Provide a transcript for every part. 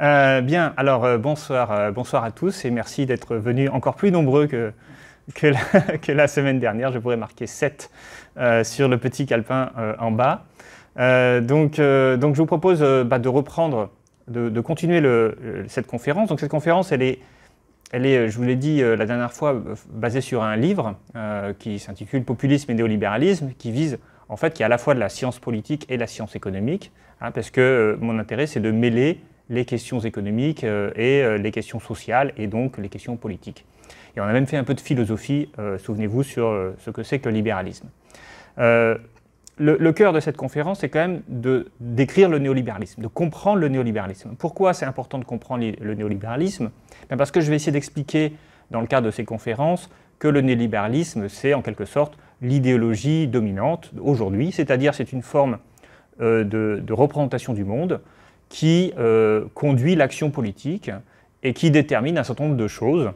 Euh, bien, alors euh, bonsoir, euh, bonsoir à tous et merci d'être venus encore plus nombreux que, que, la, semaine dernière. Je pourrais marquer 7 sur le petit calepin en bas. donc, donc je vous propose bah, de reprendre, de, continuer le, cette conférence. Donc cette conférence, elle est, elle est je vous l'ai dit la dernière fois, basée sur un livre qui s'intitule Populisme et néolibéralisme, qui vise en fait, qui est à la fois de la science politique et de la science économique, hein, parce que mon intérêt, c'est de mêler les questions économiques euh, et euh, les questions sociales et donc les questions politiques. Et on a même fait un peu de philosophie, euh, souvenez-vous, sur ce que c'est que le libéralisme. Le, cœur de cette conférence, c'est quand même de décrire le néolibéralisme, de comprendre le néolibéralisme. Pourquoi c'est important de comprendre le, néolibéralisme ben Parce que je vais essayer d'expliquer, dans le cadre de ces conférences, que le néolibéralisme, c'est en quelque sorte l'idéologie dominante aujourd'hui, c'est-à-dire c'est une forme de, représentation du monde qui euh, conduit l'action politique et qui détermine un certain nombre de choses,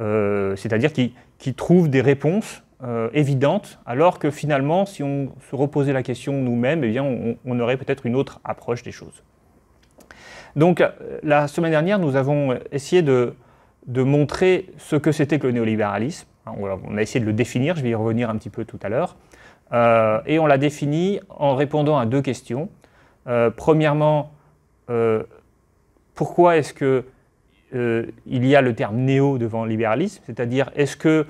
euh, c'est-à-dire qui, trouve des réponses euh, évidentes, alors que finalement, si on se reposait la question nous-mêmes, eh bien, on, aurait peut-être une autre approche des choses. Donc, la semaine dernière, nous avons essayé de, montrer ce que c'était que le néolibéralisme. Hein, on a essayé de le définir, je vais y revenir un petit peu tout à l'heure. et on l'a défini en répondant à deux questions. premièrement, euh, pourquoi est-ce que euh, il y a le terme néo devant libéralisme, c'est-à-dire est-ce que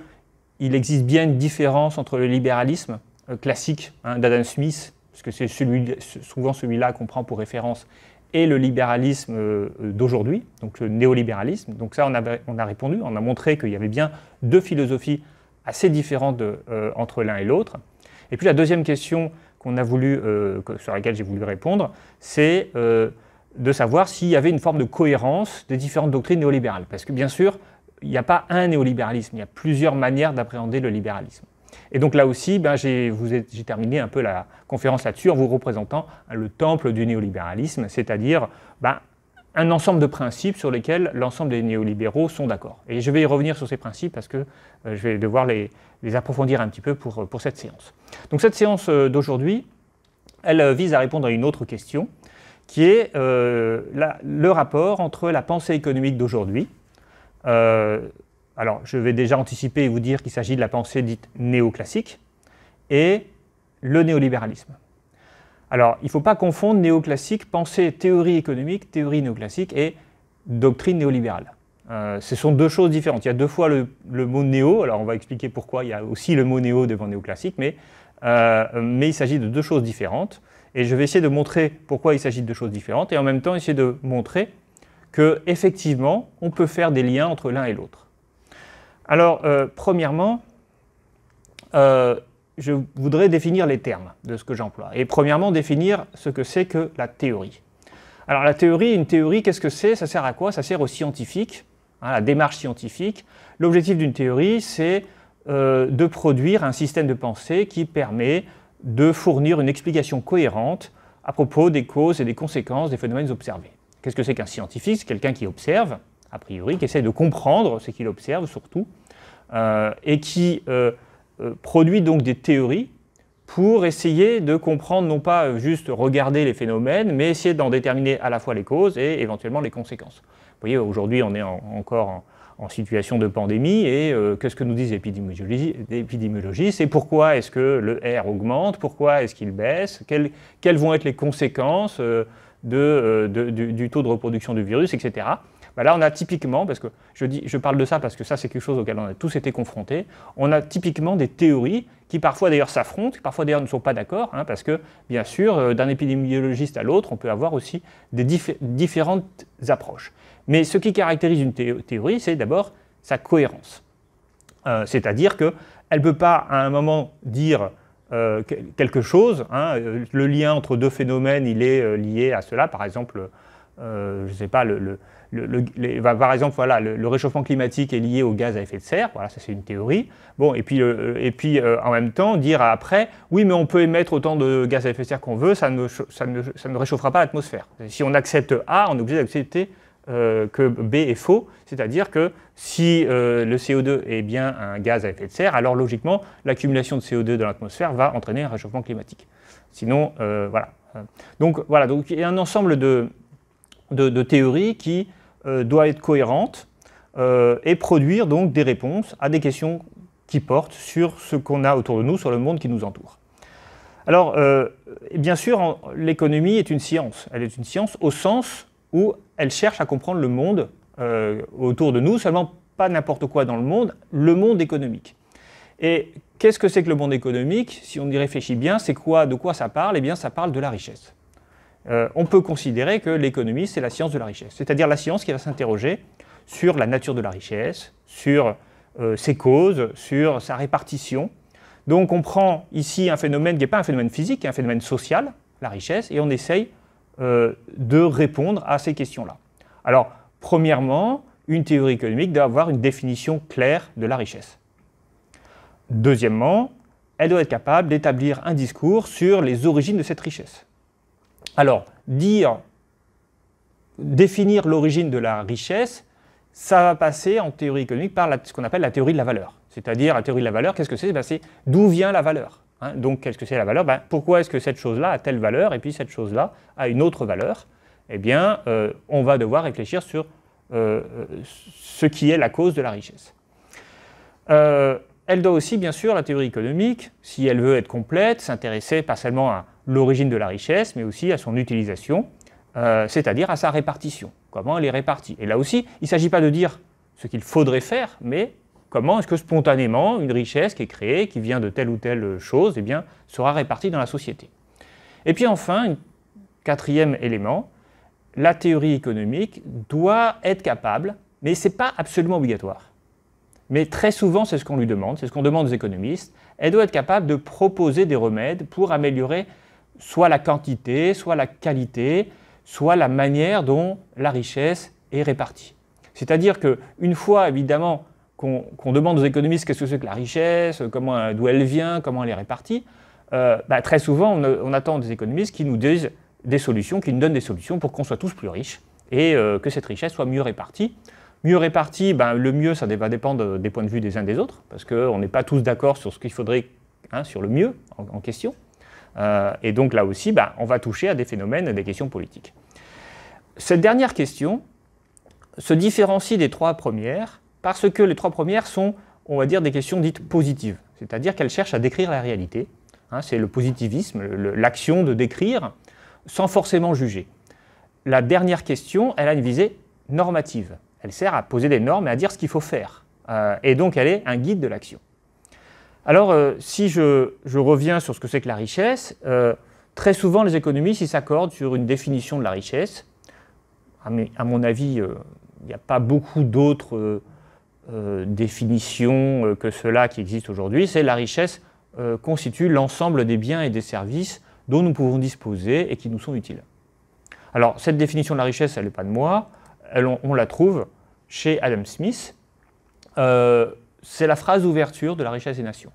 il existe bien une différence entre le libéralisme euh, classique hein, d'Adam Smith, parce que c'est celui, souvent celui-là qu'on prend pour référence, et le libéralisme d'aujourd'hui, donc le néolibéralisme. Donc ça, on a, on a répondu, on a montré qu'il y avait bien deux philosophies assez différentes de, entre l'un et l'autre. Et puis la deuxième question qu'on a voulu, sur laquelle j'ai voulu répondre, c'est de savoir s'il y avait une forme de cohérence des différentes doctrines néolibérales. Parce que bien sûr, il n'y a pas un néolibéralisme, il y a plusieurs manières d'appréhender le libéralisme. Et donc là aussi, ben, j'ai terminé un peu la conférence là-dessus en vous représentant le temple du néolibéralisme, c'est-à-dire ben, un ensemble de principes sur lesquels l'ensemble des néolibéraux sont d'accord. Et je vais y revenir sur ces principes parce que euh, je vais devoir les, approfondir un petit peu pour, euh, pour, cette séance. Donc cette séance euh, d'aujourd'hui, elle vise à répondre à une autre question qui est euh, le rapport entre la pensée économique d'aujourd'hui, euh, alors je vais déjà anticiper et vous dire qu'il s'agit de la pensée dite néoclassique, et le néolibéralisme. Alors il ne faut pas confondre néoclassique, pensée, théorie économique, théorie néoclassique et doctrine néolibérale. Euh, ce sont deux choses différentes. Il y a deux fois le, mot néo, alors on va expliquer pourquoi il y a aussi le mot néo devant néoclassique, mais il s'agit de deux choses différentes. Et je vais essayer de montrer pourquoi il s'agit de choses différentes et en même temps essayer de montrer que effectivement, on peut faire des liens entre l'un et l'autre. Alors, euh, premièrement, euh, je voudrais définir les termes de ce que j'emploie. Et premièrement, définir ce que c'est que la théorie. Alors la théorie, une théorie, qu'est-ce que c'est Ça sert à quoi Ça sert aux scientifiques, à hein, la démarche scientifique. L'objectif d'une théorie, c'est euh, de produire un système de pensée qui permet de fournir une explication cohérente à propos des causes et des conséquences des phénomènes observés. Qu'est-ce que c'est qu'un scientifique C'est quelqu'un qui observe, a priori, qui essaie de comprendre ce qu'il observe surtout, euh, et qui euh, euh, produit donc des théories pour essayer de comprendre, non pas juste regarder les phénomènes, mais essayer d'en déterminer à la fois les causes et éventuellement les conséquences. Vous voyez, aujourd'hui, on est encore en, en situation de pandémie. Et euh, qu'est-ce que nous disent les épidémiologistes Et pourquoi est-ce que le R augmente Pourquoi est-ce qu'il baisse quelles, vont être les conséquences euh, euh, du, taux de reproduction du virus, etc. Bah là, on a typiquement, parce que je, dis, je parle de ça parce que ça, c'est quelque chose auquel on a tous été confrontés, on a typiquement des théories qui parfois d'ailleurs s'affrontent, parfois d'ailleurs ne sont pas d'accord, hein, parce que bien sûr, d'un épidémiologiste à l'autre, on peut avoir aussi des différentes approches. Mais ce qui caractérise une théorie, c'est d'abord sa cohérence. Euh, c'est-à-dire qu'elle ne peut pas à un moment dire euh, quelque chose, hein, euh, le lien entre deux phénomènes, il est lié à cela, par exemple, je sais pas, le, par exemple, voilà, le, réchauffement climatique est lié au gaz à effet de serre, voilà, ça c'est une théorie. Bon, et puis, et puis en même temps, dire après, oui, mais on peut émettre autant de gaz à effet de serre qu'on veut, ça ne, ça ne, ça ne réchauffera pas l'atmosphère. Si on accepte A, on est obligé d'accepter euh, que B est faux, c'est-à-dire que si euh, le CO2 est bien un gaz à effet de serre, alors logiquement, l'accumulation de CO2 dans l'atmosphère va entraîner un réchauffement climatique. Sinon, euh, voilà. Donc voilà, donc il y a un ensemble de, de, de théories qui doit être cohérente et produire donc des réponses à des questions qui portent sur ce qu'on a autour de nous, sur le monde qui nous entoure. Alors, bien sûr, l'économie est une science. Elle est une science au sens où elle cherche à comprendre le monde euh, autour de nous, seulement pas n'importe quoi dans le monde, le monde économique. Et qu'est-ce que c'est que le monde économique Si on y réfléchit bien, c'est quoi, de quoi ça parle Eh bien, ça parle de la richesse. Euh, on peut considérer que l'économie, c'est la science de la richesse, c'est-à-dire la science qui va s'interroger sur la nature de la richesse, sur euh, ses causes, sur sa répartition. Donc on prend ici un phénomène qui n'est pas un phénomène physique, qui est un phénomène social, la richesse, et on essaye euh, de répondre à ces questions-là. Alors, premièrement, une théorie économique doit avoir une définition claire de la richesse. Deuxièmement, elle doit être capable d'établir un discours sur les origines de cette richesse. Alors, dire, définir l'origine de la richesse, ça va passer en théorie économique par ce qu'on appelle la théorie de la valeur. C'est-à-dire, la théorie de la valeur, qu'est-ce que c'est eh C'est d'où vient la valeur Hein, donc, qu'est-ce que c'est la valeur ben, Pourquoi est-ce que cette chose-là a telle valeur et puis cette chose-là a une autre valeur Eh bien, euh, on va devoir réfléchir sur euh, ce qui est la cause de la richesse. Euh, elle doit aussi, bien sûr, la théorie économique, si elle veut être complète, s'intéresser pas seulement à l'origine de la richesse, mais aussi à son utilisation, c'est-à-dire à sa répartition, comment elle est répartie. Et là aussi, il ne s'agit pas de dire ce qu'il faudrait faire, mais Comment est-ce que spontanément, une richesse qui est créée, qui vient de telle ou telle chose, eh bien, sera répartie dans la société Et puis enfin, quatrième élément, la théorie économique doit être capable, mais ce n'est pas absolument obligatoire. Mais très souvent, c'est ce qu'on lui demande, c'est ce qu'on demande aux économistes. Elle doit être capable de proposer des remèdes pour améliorer soit la quantité, soit la qualité, soit la manière dont la richesse est répartie. C'est-à-dire qu'une fois, évidemment, qu'on demande aux économistes qu'est-ce que c'est que la richesse, comment, euh, d'où elle vient, comment elle est répartie, euh, bah, très souvent on, attend des économistes qui nous disent des solutions, qui nous donnent des solutions pour qu'on soit tous plus riches et euh, que cette richesse soit mieux répartie. Mieux répartie, bah, le mieux, ça va dépendre des points de vue des uns des autres, parce qu'on n'est pas tous d'accord sur ce qu'il faudrait, hein, sur le mieux en, question. et donc là aussi, bah, on va toucher à des phénomènes, à des questions politiques. Cette dernière question se différencie des trois premières parce que les trois premières sont, on va dire, des questions dites positives, c'est-à-dire qu'elles cherchent à décrire la réalité. Hein, c'est le positivisme, l'action de décrire sans forcément juger. La dernière question, elle a une visée normative. Elle sert à poser des normes et à dire ce qu'il faut faire. Euh, et donc, elle est un guide de l'action. Alors, euh, si je, reviens sur ce que c'est que la richesse, euh, très souvent, les économistes s'accordent sur une définition de la richesse. À, à mon avis, il n'y a pas beaucoup d'autres euh, définition euh, que cela qui existe aujourd'hui, c'est la richesse euh, constitue l'ensemble des biens et des services dont nous pouvons disposer et qui nous sont utiles. Alors, cette définition de la richesse, elle n'est pas de moi, on, la trouve chez Adam Smith. c'est la phrase d'ouverture de La richesse des nations.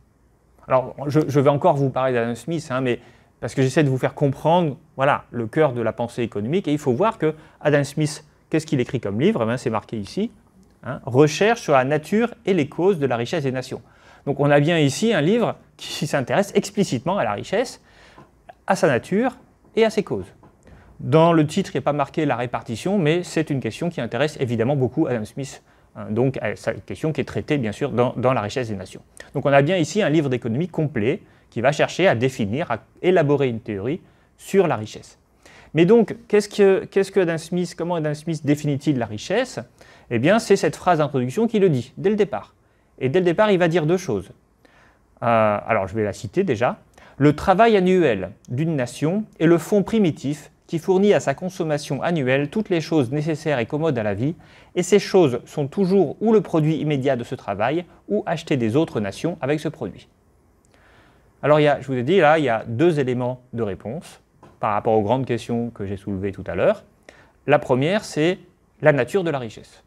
Alors, je, vais encore vous parler d'Adam Smith, hein, mais parce que j'essaie de vous faire comprendre voilà, le cœur de la pensée économique, et il faut voir que Adam Smith, qu'est-ce qu'il écrit comme livre eh C'est marqué ici, Hein, recherche sur la nature et les causes de la richesse des nations. Donc on a bien ici un livre qui s'intéresse explicitement à la richesse, à sa nature et à ses causes. Dans le titre, il n'est pas marqué la répartition, mais c'est une question qui intéresse évidemment beaucoup Adam Smith. Hein, donc c'est euh, une question qui est traitée bien sûr dans, la richesse des nations. Donc on a bien ici un livre d'économie complet qui va chercher à définir, à élaborer une théorie sur la richesse. Mais donc, qu'est-ce que, Adam Smith, comment Adam Smith définit-il la richesse Eh bien, c'est cette phrase d'introduction qui le dit, dès le départ. Et dès le départ, il va dire deux choses. Euh, alors, je vais la citer déjà. Le travail annuel d'une nation est le fonds primitif qui fournit à sa consommation annuelle toutes les choses nécessaires et commodes à la vie, et ces choses sont toujours ou le produit immédiat de ce travail, ou achetées des autres nations avec ce produit. Alors, je vous ai dit, là, il y a deux éléments de réponse par rapport aux grandes questions que j'ai soulevées tout à l'heure. La première, c'est la nature de la richesse.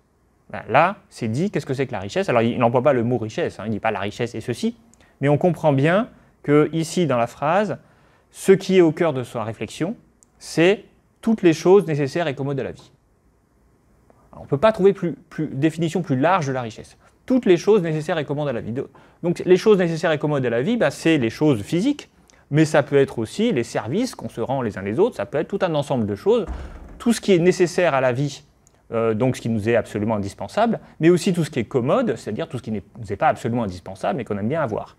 Ben là, c'est dit, qu'est-ce que c'est que la richesse Alors, il n'emploie pas le mot richesse, hein, il ne dit pas la richesse et ceci, mais on comprend bien que ici, dans la phrase, ce qui est au cœur de sa réflexion, c'est toutes les choses nécessaires et commodes à la vie. on ne peut pas trouver plus, définition plus large de la richesse. Toutes les choses nécessaires et commodes à la vie. Donc, les choses nécessaires et commodes à la vie, ben, c'est les choses physiques, mais ça peut être aussi les services qu'on se rend les uns les autres, ça peut être tout un ensemble de choses, tout ce qui est nécessaire à la vie, euh, donc ce qui nous est absolument indispensable, mais aussi tout ce qui est commode, c'est-à-dire tout ce qui n'est est pas absolument indispensable, mais qu'on aime bien avoir.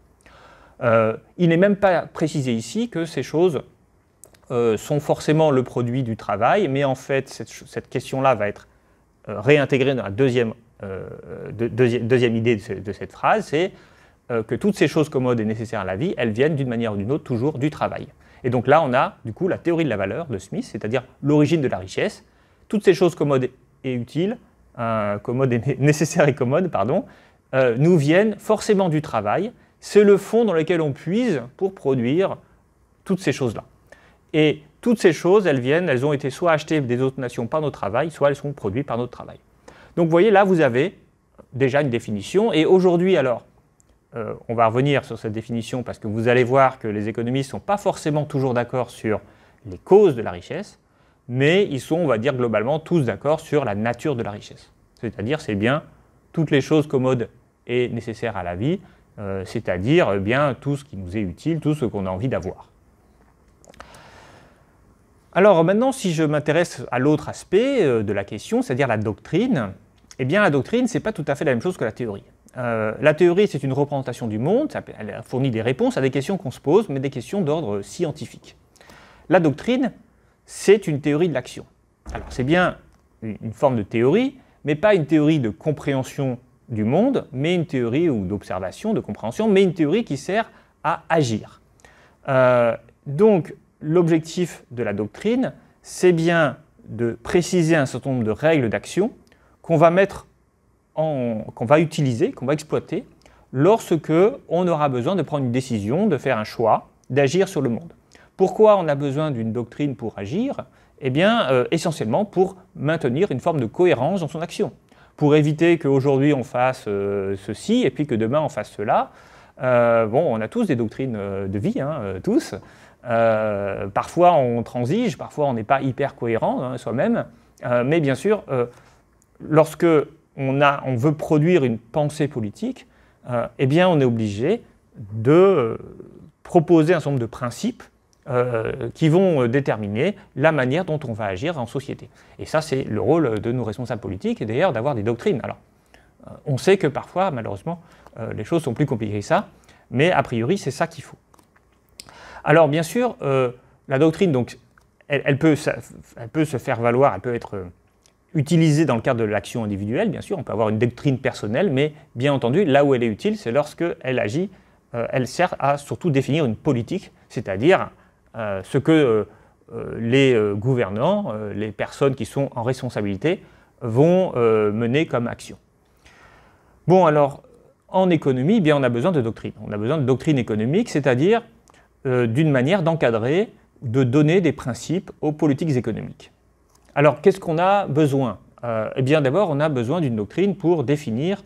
Euh, il n'est même pas précisé ici que ces choses euh, sont forcément le produit du travail, mais en fait, cette, question-là va être réintégrée dans la deuxième, idée de cette phrase, c'est euh, que toutes ces choses commodes et nécessaires à la vie, elles viennent d'une manière ou d'une autre toujours du travail. Et donc là, on a du coup la théorie de la valeur de Smith, c'est-à-dire l'origine de la richesse. Toutes ces choses commodes et utiles, euh, commodes et nécessaires et commodes, pardon, euh, nous viennent forcément du travail. C'est le fond dans lequel on puise pour produire toutes ces choses-là. Et toutes ces choses, elles viennent, elles ont été soit achetées des autres nations par notre travail, soit elles sont produites par notre travail. Donc vous voyez, là, vous avez déjà une définition. Et aujourd'hui, alors, euh, on va revenir sur cette définition parce que vous allez voir que les économistes ne sont pas forcément toujours d'accord sur les causes de la richesse, mais ils sont, on va dire, globalement tous d'accord sur la nature de la richesse. C'est-à-dire, c'est bien toutes les choses commodes et nécessaires à la vie, euh, c'est-à-dire eh bien tout ce qui nous est utile, tout ce qu'on a envie d'avoir. Alors maintenant, si je m'intéresse à l'autre aspect euh, de la question, c'est-à-dire la doctrine, eh bien la doctrine, ce n'est pas tout à fait la même chose que la théorie. Euh, la théorie, c'est une représentation du monde, elle fournit des réponses à des questions qu'on se pose, mais des questions d'ordre scientifique. La doctrine, c'est une théorie de l'action. Alors c'est bien une forme de théorie, mais pas une théorie de compréhension du monde, mais une théorie ou d'observation, de compréhension, mais une théorie qui sert à agir. Euh, donc l'objectif de la doctrine, c'est bien de préciser un certain nombre de règles d'action qu'on va mettre qu'on va utiliser, qu'on va exploiter lorsque on aura besoin de prendre une décision, de faire un choix, d'agir sur le monde. Pourquoi on a besoin d'une doctrine pour agir Eh bien, euh, essentiellement pour maintenir une forme de cohérence dans son action, pour éviter qu'aujourd'hui on fasse euh, ceci et puis que demain on fasse cela. Euh, bon, on a tous des doctrines de vie, hein, tous. parfois on transige, parfois on n'est pas hyper cohérent hein, soi-même, mais bien sûr, lorsque on, veut produire une pensée politique, euh, eh bien, on est obligé de euh, proposer un certain nombre de principes euh, qui vont déterminer la manière dont on va agir en société. Et ça, c'est le rôle de nos responsables politiques et d'ailleurs d'avoir des doctrines. Alors, on sait que parfois, malheureusement, les choses sont plus compliquées que ça, mais a priori, c'est ça qu'il faut. Alors, bien sûr, la doctrine, donc, elle, peut, se faire valoir, elle peut être utilisée dans le cadre de l'action individuelle, bien sûr, on peut avoir une doctrine personnelle, mais bien entendu, là où elle est utile, c'est lorsque elle agit, euh, elle sert à surtout définir une politique, c'est-à-dire euh, ce que euh, les gouvernants, les personnes qui sont en responsabilité, vont mener comme action. Bon, alors, en économie, eh bien, on a besoin de doctrine. On a besoin de doctrine économique, c'est-à-dire d'une manière d'encadrer, de donner des principes aux politiques économiques. Alors, qu'est-ce qu'on a besoin euh, Eh bien, d'abord, on a besoin d'une doctrine pour définir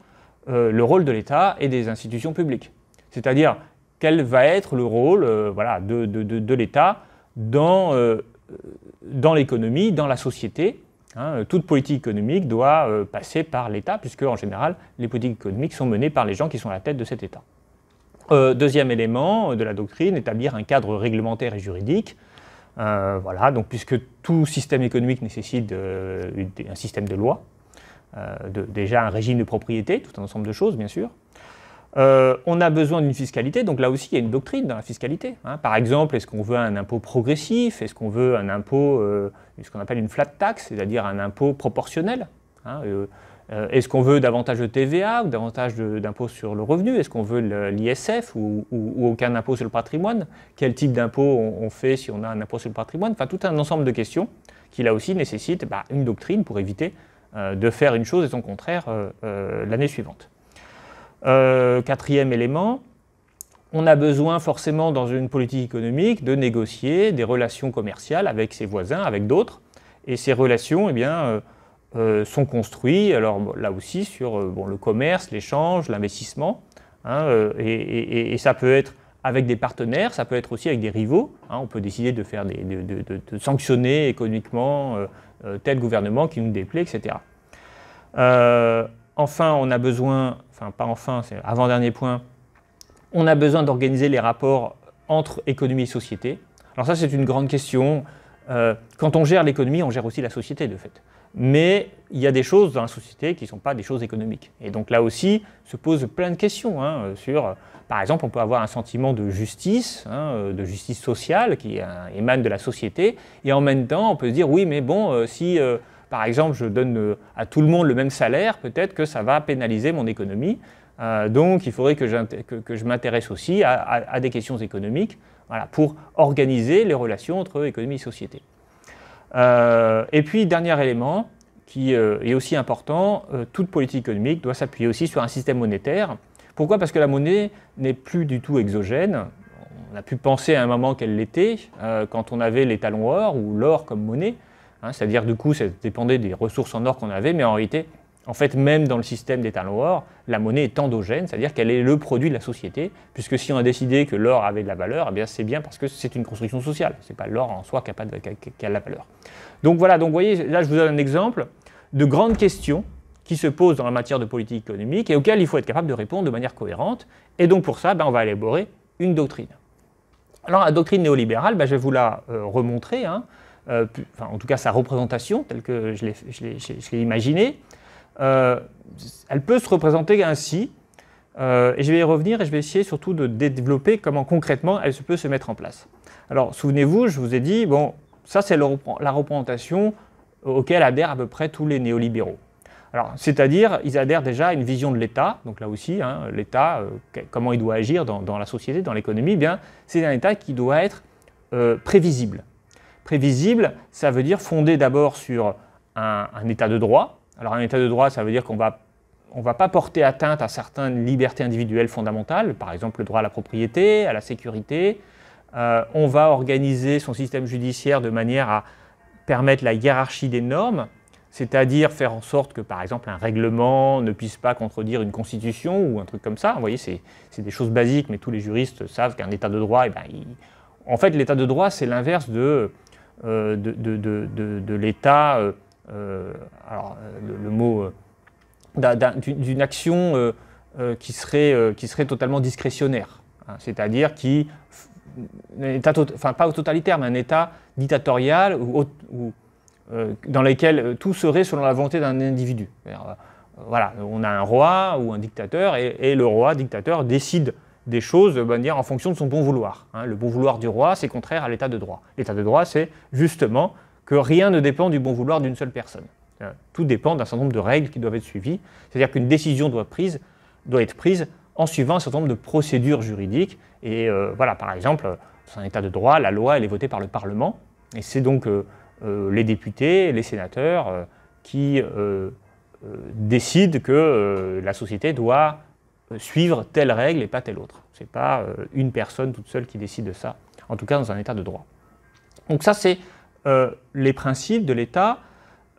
euh, le rôle de l'État et des institutions publiques. C'est-à-dire, quel va être le rôle euh, de, l'État dans, l'économie, dans la société hein. Toute politique économique doit passer par l'État, puisque, en général, les politiques économiques sont menées par les gens qui sont à la tête de cet État. deuxième élément de la doctrine, établir un cadre réglementaire et juridique euh, voilà, donc puisque tout système économique nécessite euh, un système de loi, euh, déjà un régime de propriété, tout un ensemble de choses, bien sûr. on a besoin d'une fiscalité, donc là aussi il y a une doctrine dans la fiscalité. Hein. Par exemple, est-ce qu'on veut un impôt progressif Est-ce qu'on veut un impôt, ce qu'on appelle une flat tax, c'est-à-dire un impôt proportionnel hein, euh, est-ce qu'on veut davantage de TVA ou davantage d'impôts sur le revenu Est-ce qu'on veut l'ISF ou, aucun impôt sur le patrimoine Quel type d'impôt on, fait si on a un impôt sur le patrimoine Enfin, tout un ensemble de questions qui, là aussi, nécessitent bah, une doctrine pour éviter euh, de faire une chose et son contraire euh, l'année suivante. quatrième élément, on a besoin forcément dans une politique économique de négocier des relations commerciales avec ses voisins, avec d'autres. Et ces relations, eh bien, euh, sont construits, alors là aussi, sur euh, le commerce, l'échange, l'investissement. Hein, euh, et, ça peut être avec des partenaires, ça peut être aussi avec des rivaux. Hein. on peut décider de, faire des, de, sanctionner économiquement tel gouvernement qui nous déplaît, etc. enfin, on a besoin, enfin pas enfin, c'est avant-dernier point, on a besoin d'organiser les rapports entre économie et société. Alors ça, c'est une grande question. quand on gère l'économie, on gère aussi la société, de fait mais il y a des choses dans la société qui ne sont pas des choses économiques. Et donc là aussi se posent plein de questions hein, sur, par exemple, on peut avoir un sentiment de justice, hein, de justice sociale qui émane de la société, et en même temps on peut se dire oui mais bon, euh, si euh, par exemple je donne euh, à tout le monde le même salaire, peut-être que ça va pénaliser mon économie. donc il faudrait que, je m'intéresse aussi à, des questions économiques pour organiser les relations entre économie et société. Euh, et puis, dernier élément qui euh, est aussi important, euh, toute politique économique doit s'appuyer aussi sur un système monétaire. Pourquoi Parce que la monnaie n'est plus du tout exogène. On a pu penser à un moment qu'elle l'était, quand on avait l'étalon or ou l'or comme monnaie. Hein, c'est-à-dire, du coup, ça dépendait des ressources en or qu'on avait, mais en réalité, en fait, même dans le système des talons or, la monnaie est endogène, c'est-à-dire qu'elle est le produit de la société, puisque si on a décidé que l'or avait de la valeur, eh bien c'est bien parce que c'est une construction sociale, c'est pas l'or en soi qui a, de, la valeur. Donc voilà, donc vous voyez, là je vous donne un exemple de grandes questions qui se posent dans la matière de politique économique et auxquelles il faut être capable de répondre de manière cohérente. Et donc pour ça, ben, on va élaborer une doctrine. Alors la doctrine néolibérale, ben, je vais vous la euh, remontrer, hein. euh, en tout cas sa représentation telle que je l'ai imaginée. Euh, elle peut se représenter ainsi, euh, et je vais y revenir et je vais essayer surtout de développer comment concrètement elle peut se mettre en place. Alors souvenez-vous, je vous ai dit, bon, ça c'est la représentation auquel adhèrent à peu près tous les néolibéraux. Alors, c'est-à-dire, ils adhèrent déjà à une vision de l'État, donc là aussi, hein, l'État, euh, comment il doit agir dans, la société, dans l'économie, eh bien, c'est un État qui doit être prévisible. Prévisible, ça veut dire fondé d'abord sur un, État de droit, alors un état de droit, ça veut dire qu'on va, ne va pas porter atteinte à certaines libertés individuelles fondamentales, par exemple le droit à la propriété, à la sécurité. Euh, on va organiser son système judiciaire de manière à permettre la hiérarchie des normes, c'est-à-dire faire en sorte que, par exemple, un règlement ne puisse pas contredire une constitution ou un truc comme ça. Vous voyez, c'est des choses basiques, mais tous les juristes savent qu'un état de droit, eh ben, en fait, l'état de droit, c'est l'inverse de, euh, de, l'état... Euh, euh, alors, euh, le, mot euh, d'une action qui, serait, qui serait totalement discrétionnaire, hein. c'est-à-dire qui, un enfin pas totalitaire, mais un état dictatorial ou, dans lequel tout serait selon la volonté d'un individu. Voilà, on a un roi ou un dictateur et, le roi, dictateur, décide des choses dire en fonction de son bon vouloir. Hein. le bon vouloir du roi, c'est contraire à l'état de droit. L'état de droit, c'est justement que rien ne dépend du bon vouloir d'une seule personne. Euh, tout dépend d'un certain nombre de règles qui doivent être suivies. C'est-à-dire qu'une décision doit, prise, doit, être prise en suivant un certain nombre de procédures juridiques. Et euh, voilà, par exemple, dans euh, un état de droit, la loi, elle est votée par le Parlement. Et c'est donc les députés, les sénateurs qui décident que la société doit suivre telle règle et pas telle autre. Ce n'est pas une personne toute seule qui décide de ça, en tout cas dans un état de droit. Donc ça, c'est euh, les principes de l'État,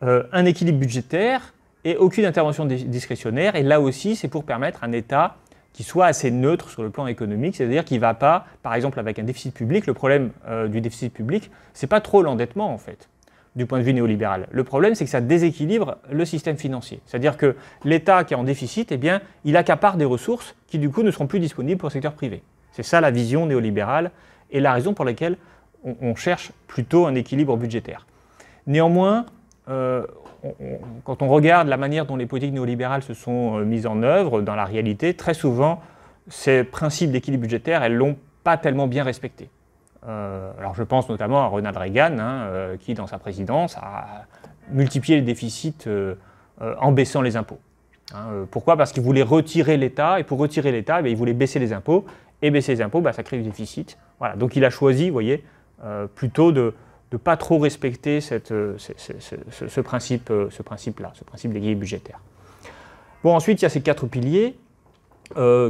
euh, un équilibre budgétaire et aucune intervention discrétionnaire. Et là aussi, c'est pour permettre un État qui soit assez neutre sur le plan économique, c'est-à-dire qu'il ne va pas, par exemple, avec un déficit public. Le problème euh, du déficit public, c'est pas trop l'endettement, en fait, du point de vue néolibéral. Le problème, c'est que ça déséquilibre le système financier. C'est-à-dire que l'État qui est en déficit, eh bien, il accapare des ressources qui, du coup, ne seront plus disponibles pour le secteur privé. C'est ça la vision néolibérale et la raison pour laquelle on, cherche plutôt un équilibre budgétaire. Néanmoins, euh, quand on regarde la manière dont les politiques néolibérales se sont euh, mises en œuvre dans la réalité, très souvent, ces principes d'équilibre budgétaire, elles ne l'ont pas tellement bien respecté. Euh, alors je pense notamment à Ronald Reagan, hein, qui dans sa présidence a multiplié les déficits en baissant les impôts. Hein, pourquoi Parce qu'il voulait retirer l'État, et pour retirer l'État, eh il voulait baisser les impôts, et baisser les impôts, bah, ça crée du déficit. Voilà. Donc il a choisi, vous voyez, euh, plutôt de ne pas trop respecter euh, ce, ce, euh, ce, principe-là, ce principe, des d'équilibre budgétaire. Bon, ensuite, il y a ces quatre piliers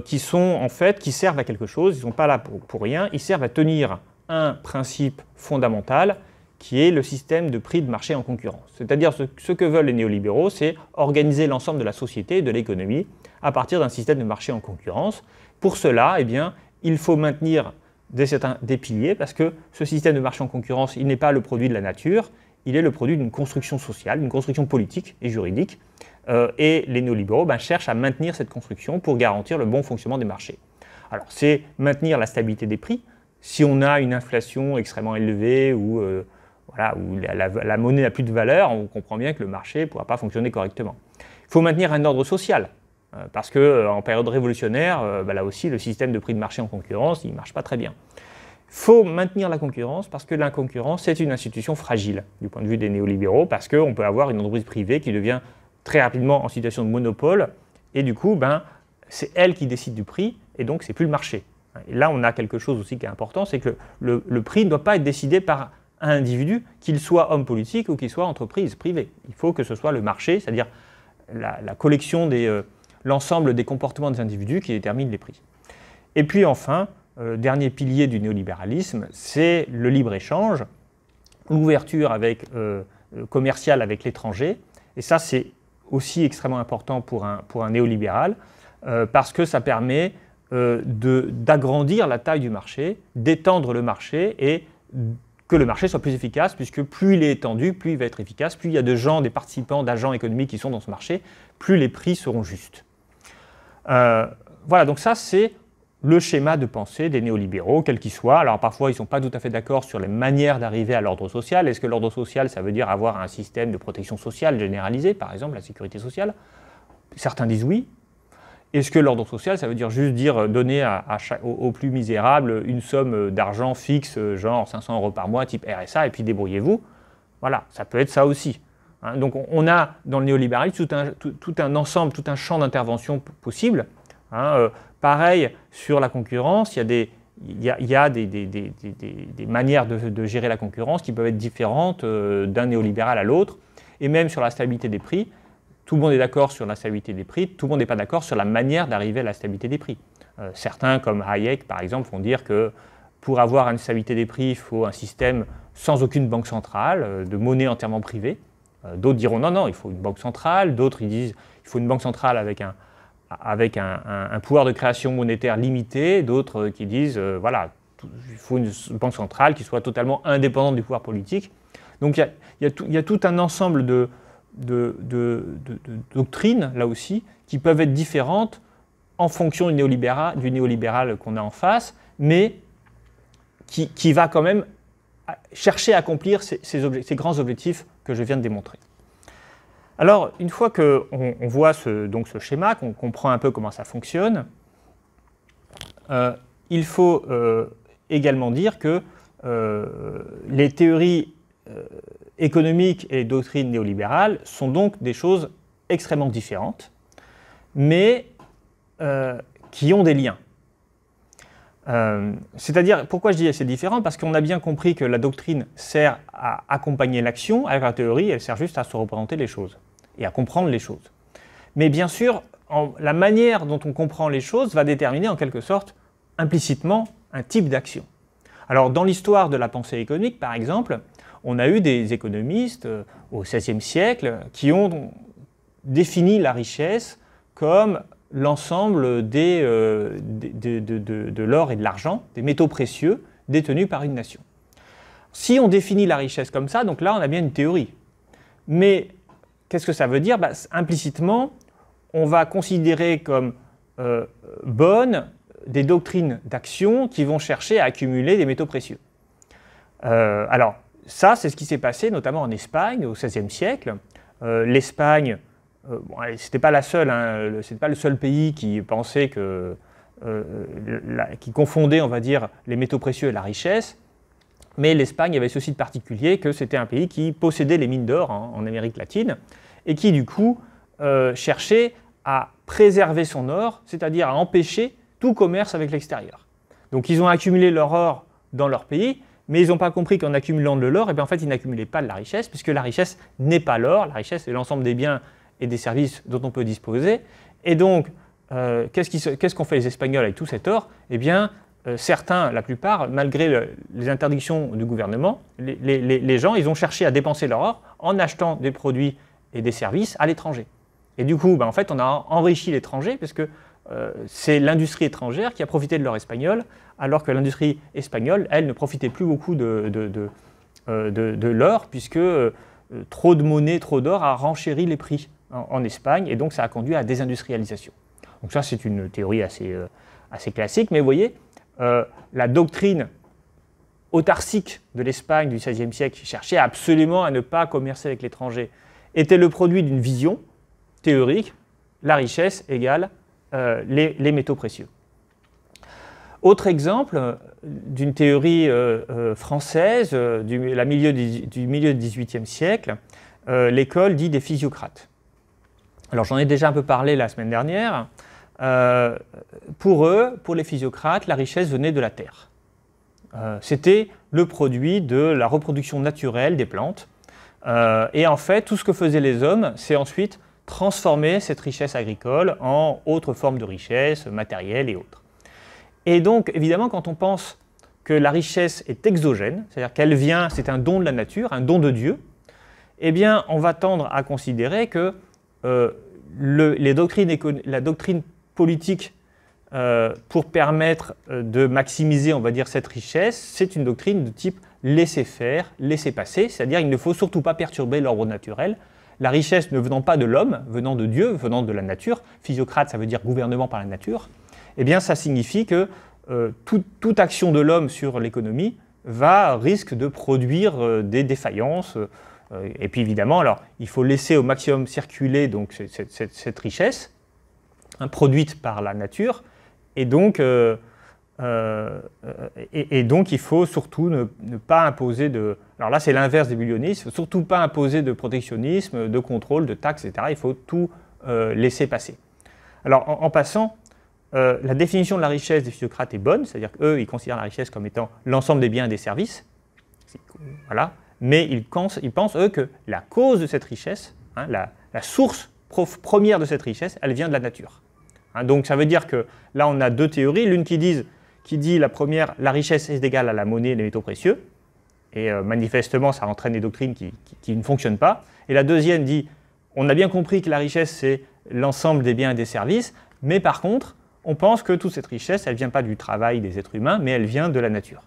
qui sont en fait, qui servent à quelque chose, ils ne sont pas là pour, rien, ils servent à tenir un principe fondamental qui est le système de prix de marché en concurrence. C'est-à-dire ce, que veulent les néolibéraux, c'est organiser l'ensemble de la société et de l'économie à partir d'un système de marché en concurrence. Pour cela, eh bien, il faut maintenir des, des piliers parce que ce système de marché en concurrence, il n'est pas le produit de la nature, il est le produit d'une construction sociale, d'une construction politique et juridique. Euh, et les néolibéraux ben, cherchent à maintenir cette construction pour garantir le bon fonctionnement des marchés. Alors c'est maintenir la stabilité des prix. Si on a une inflation extrêmement élevée ou euh, voilà, où la, la monnaie n'a plus de valeur, on comprend bien que le marché ne pourra pas fonctionner correctement. Il faut maintenir un ordre social. Euh, parce que euh, en période révolutionnaire, euh, bah, là aussi, le système de prix de marché en concurrence, il ne marche pas très bien. Il faut maintenir la concurrence parce que la concurrence, c'est une institution fragile du point de vue des néolibéraux, parce qu'on peut avoir une entreprise privée qui devient très rapidement en situation de monopole, et du coup, ben, c'est elle qui décide du prix, et donc c'est plus le marché. Et là, on a quelque chose aussi qui est important, c'est que le, prix ne doit pas être décidé par un individu, qu'il soit homme politique ou qu'il soit entreprise privée. Il faut que ce soit le marché, c'est-à-dire la, collection des l'ensemble des comportements des individus qui déterminent les prix. Et puis enfin, euh, dernier pilier du néolibéralisme, c'est le libre-échange, l'ouverture euh, euh, commerciale avec l'étranger. Et ça, c'est aussi extrêmement important pour un, néolibéral, parce que ça permet d'agrandir la taille du marché, d'étendre le marché et que le marché soit plus efficace, puisque plus il est étendu, plus il va être efficace, plus il y a de gens, des participants, d'agents économiques qui sont dans ce marché, plus les prix seront justes. Euh, voilà, donc ça, c'est le schéma de pensée des néolibéraux, quels qu'ils soit. Alors parfois, ils ne sont pas tout à fait d'accord sur les manières d'arriver à l'ordre social. Est-ce que l'ordre social, ça veut dire avoir un système de protection sociale généralisé, par exemple la sécurité sociale Certains disent oui. Est-ce que l'ordre social, ça veut dire juste dire euh, donner aux, plus misérables une somme euh, d'argent fixe, genre 500 euros par mois, type RSA, et puis débrouillez-vous Voilà, ça peut être ça aussi. Hein, donc on a dans le néolibéralisme tout un, ensemble, tout un champ d'intervention possible. Hein, euh, pareil sur la concurrence, il y a des, manières de, gérer la concurrence qui peuvent être différentes euh, d'un néolibéral à l'autre. Et même sur la stabilité des prix, tout le monde est d'accord sur la stabilité des prix, tout le monde n'est pas d'accord sur la manière d'arriver à la stabilité des prix. Euh, certains, comme Hayek par exemple, vont dire que pour avoir une stabilité des prix, il faut un système sans aucune banque centrale, de monnaie entièrement privée. Euh, d'autres diront non, non, il faut une banque centrale. D'autres, ils disent il faut une banque centrale avec un, avec un, pouvoir de création monétaire limité. D'autres euh, qui disent euh, voilà, il faut une banque centrale qui soit totalement indépendante du pouvoir politique. Donc il y a, tout, un ensemble de, de, doctrines, là aussi, qui peuvent être différentes en fonction du néolibéral, du néolibéral qu'on a en face, mais qui, va quand même chercher à accomplir ces, ces grands objectifs que je viens de démontrer. Alors, une fois qu'on on voit ce, donc ce schéma, qu'on comprend un peu comment ça fonctionne, euh, il faut euh, également dire que euh, les théories économiques et les doctrines néolibérales sont donc des choses extrêmement différentes, mais qui ont des liens. Euh, c'est-à-dire, pourquoi je dis c'est différent Parce qu'on a bien compris que la doctrine sert à accompagner l'action, avec la théorie, elle sert juste à se représenter les choses et à comprendre les choses. Mais bien sûr, la manière dont on comprend les choses va déterminer en quelque sorte implicitement un type d'action. Alors dans l'histoire de la pensée économique, par exemple, on a eu des économistes euh, au XVIe siècle qui ont défini la richesse comme l'ensemble euh, de, l'or et de l'argent, des métaux précieux détenus par une nation. Si on définit la richesse comme ça, donc là on a bien une théorie. Mais qu'est-ce que ça veut dire bah, Implicitement, on va considérer comme euh, bonnes des doctrines d'action qui vont chercher à accumuler des métaux précieux. Euh, alors ça, c'est ce qui s'est passé notamment en Espagne au XVIe siècle. L'Espagne ce euh, n'était c'était pas la hein, pas le seul pays qui pensait que, euh, euh, qui confondait, on va dire, les métaux précieux et la richesse. Mais l'Espagne avait ceci de particulier que c'était un pays qui possédait les mines d'or hein, en Amérique latine et qui du coup cherchait à préserver son or, c'est-à-dire à empêcher tout commerce avec l'extérieur. Donc ils ont accumulé leur or dans leur pays, mais ils n'ont pas compris qu'en accumulant de l'or, eh en fait ils n'accumulaient pas de la richesse, puisque la richesse n'est pas l'or, la richesse est l'ensemble des biens et des services dont on peut disposer. Et donc, euh, qu'est-ce qu'ont fait les Espagnols avec tout cet or Eh bien, euh, certains, la plupart, malgré les interdictions du gouvernement, les, gens, ils ont cherché à dépenser leur or en achetant des produits et des services à l'étranger. Et du coup, ben, en fait, on a enrichi l'étranger parce que euh, c'est l'industrie étrangère qui a profité de l'or espagnol, alors que l'industrie espagnole, elle, ne profitait plus beaucoup de, de l'or puisque trop de monnaie, trop d'or a renchéri les prix en, Espagne, et donc ça a conduit à la désindustrialisation. Donc ça, c'est une théorie assez, euh, classique, mais vous voyez, euh, la doctrine autarcique de l'Espagne du XVIe siècle, qui cherchait absolument à ne pas commercer avec l'étranger, était le produit d'une vision théorique, la richesse égale euh, les, métaux précieux. Autre exemple d'une théorie française du, milieu, du, milieu du XVIIie siècle, l'école dit des physiocrates. Alors j'en ai déjà un peu parlé la semaine dernière. Euh, pour eux, pour les physiocrates, la richesse venait de la terre. Euh, c'était le produit de la reproduction naturelle des plantes. Euh, et en fait, tout ce que faisaient les hommes, c'est ensuite transformer cette richesse agricole en autres formes de richesse, matérielle et autres. Et donc, évidemment, quand on pense que la richesse est exogène, c'est-à-dire qu'elle vient, c'est un don de la nature, un don de Dieu, eh bien, on va tendre à considérer que euh, doctrines la doctrine politique euh, pour permettre euh, de maximiser, on va dire, cette richesse, c'est une doctrine de type laisser faire, laisser passer, c'est-à-dire il ne faut surtout pas perturber l'ordre naturel. La richesse ne venant pas de l'homme, venant de Dieu, venant de la nature, physiocrate, ça veut dire gouvernement par la nature, eh bien ça signifie que toute action de l'homme sur l'économie va risque de produire des défaillances, euh, et puis évidemment, alors, il faut laisser au maximum circuler donc, cette, richesse hein, produite par la nature. Et donc, euh, euh, et, donc il faut surtout ne, pas imposer de... Alors là, c'est l'inverse des bullionistes, surtout pas imposer de protectionnisme, de contrôle, de taxes, etc. Il faut tout laisser passer. Alors, en, en passant, la définition de la richesse des physiocrates est bonne, c'est-à-dire qu'eux, ils considèrent la richesse comme étant l'ensemble des biens et des services. Voilà mais ils pensent, eux, que la cause de cette richesse, hein, la, source première de cette richesse, elle vient de la nature. Hein, donc ça veut dire que là, on a deux théories, l'une qui, dit la première, la richesse est égale à la monnaie et les métaux précieux, et euh, manifestement, ça entraîne des doctrines qui, qui ne fonctionnent pas, et la deuxième dit, on a bien compris que la richesse, c'est l'ensemble des biens et des services, mais par contre, on pense que toute cette richesse, elle vient pas du travail des êtres humains, mais elle vient de la nature.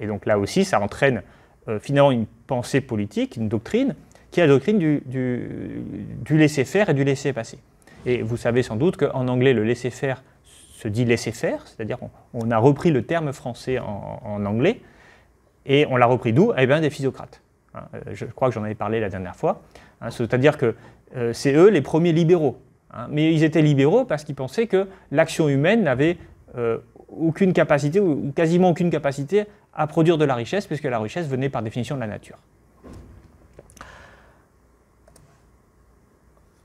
Et donc là aussi, ça entraîne euh, finalement une pensée politique, une doctrine, qui est la doctrine du, du, laisser-faire et du laisser-passer. Et vous savez sans doute qu'en anglais, le laisser-faire se dit laisser-faire, c'est-à-dire on, a repris le terme français en, anglais, et on l'a repris d'où Eh bien des physiocrates. Hein, euh, je crois que j'en avais parlé la dernière fois. Hein, c'est-à-dire que euh, c'est eux les premiers libéraux. Hein, mais ils étaient libéraux parce qu'ils pensaient que l'action humaine n'avait aucune capacité, ou quasiment aucune capacité, à produire de la richesse, puisque la richesse venait par définition de la nature.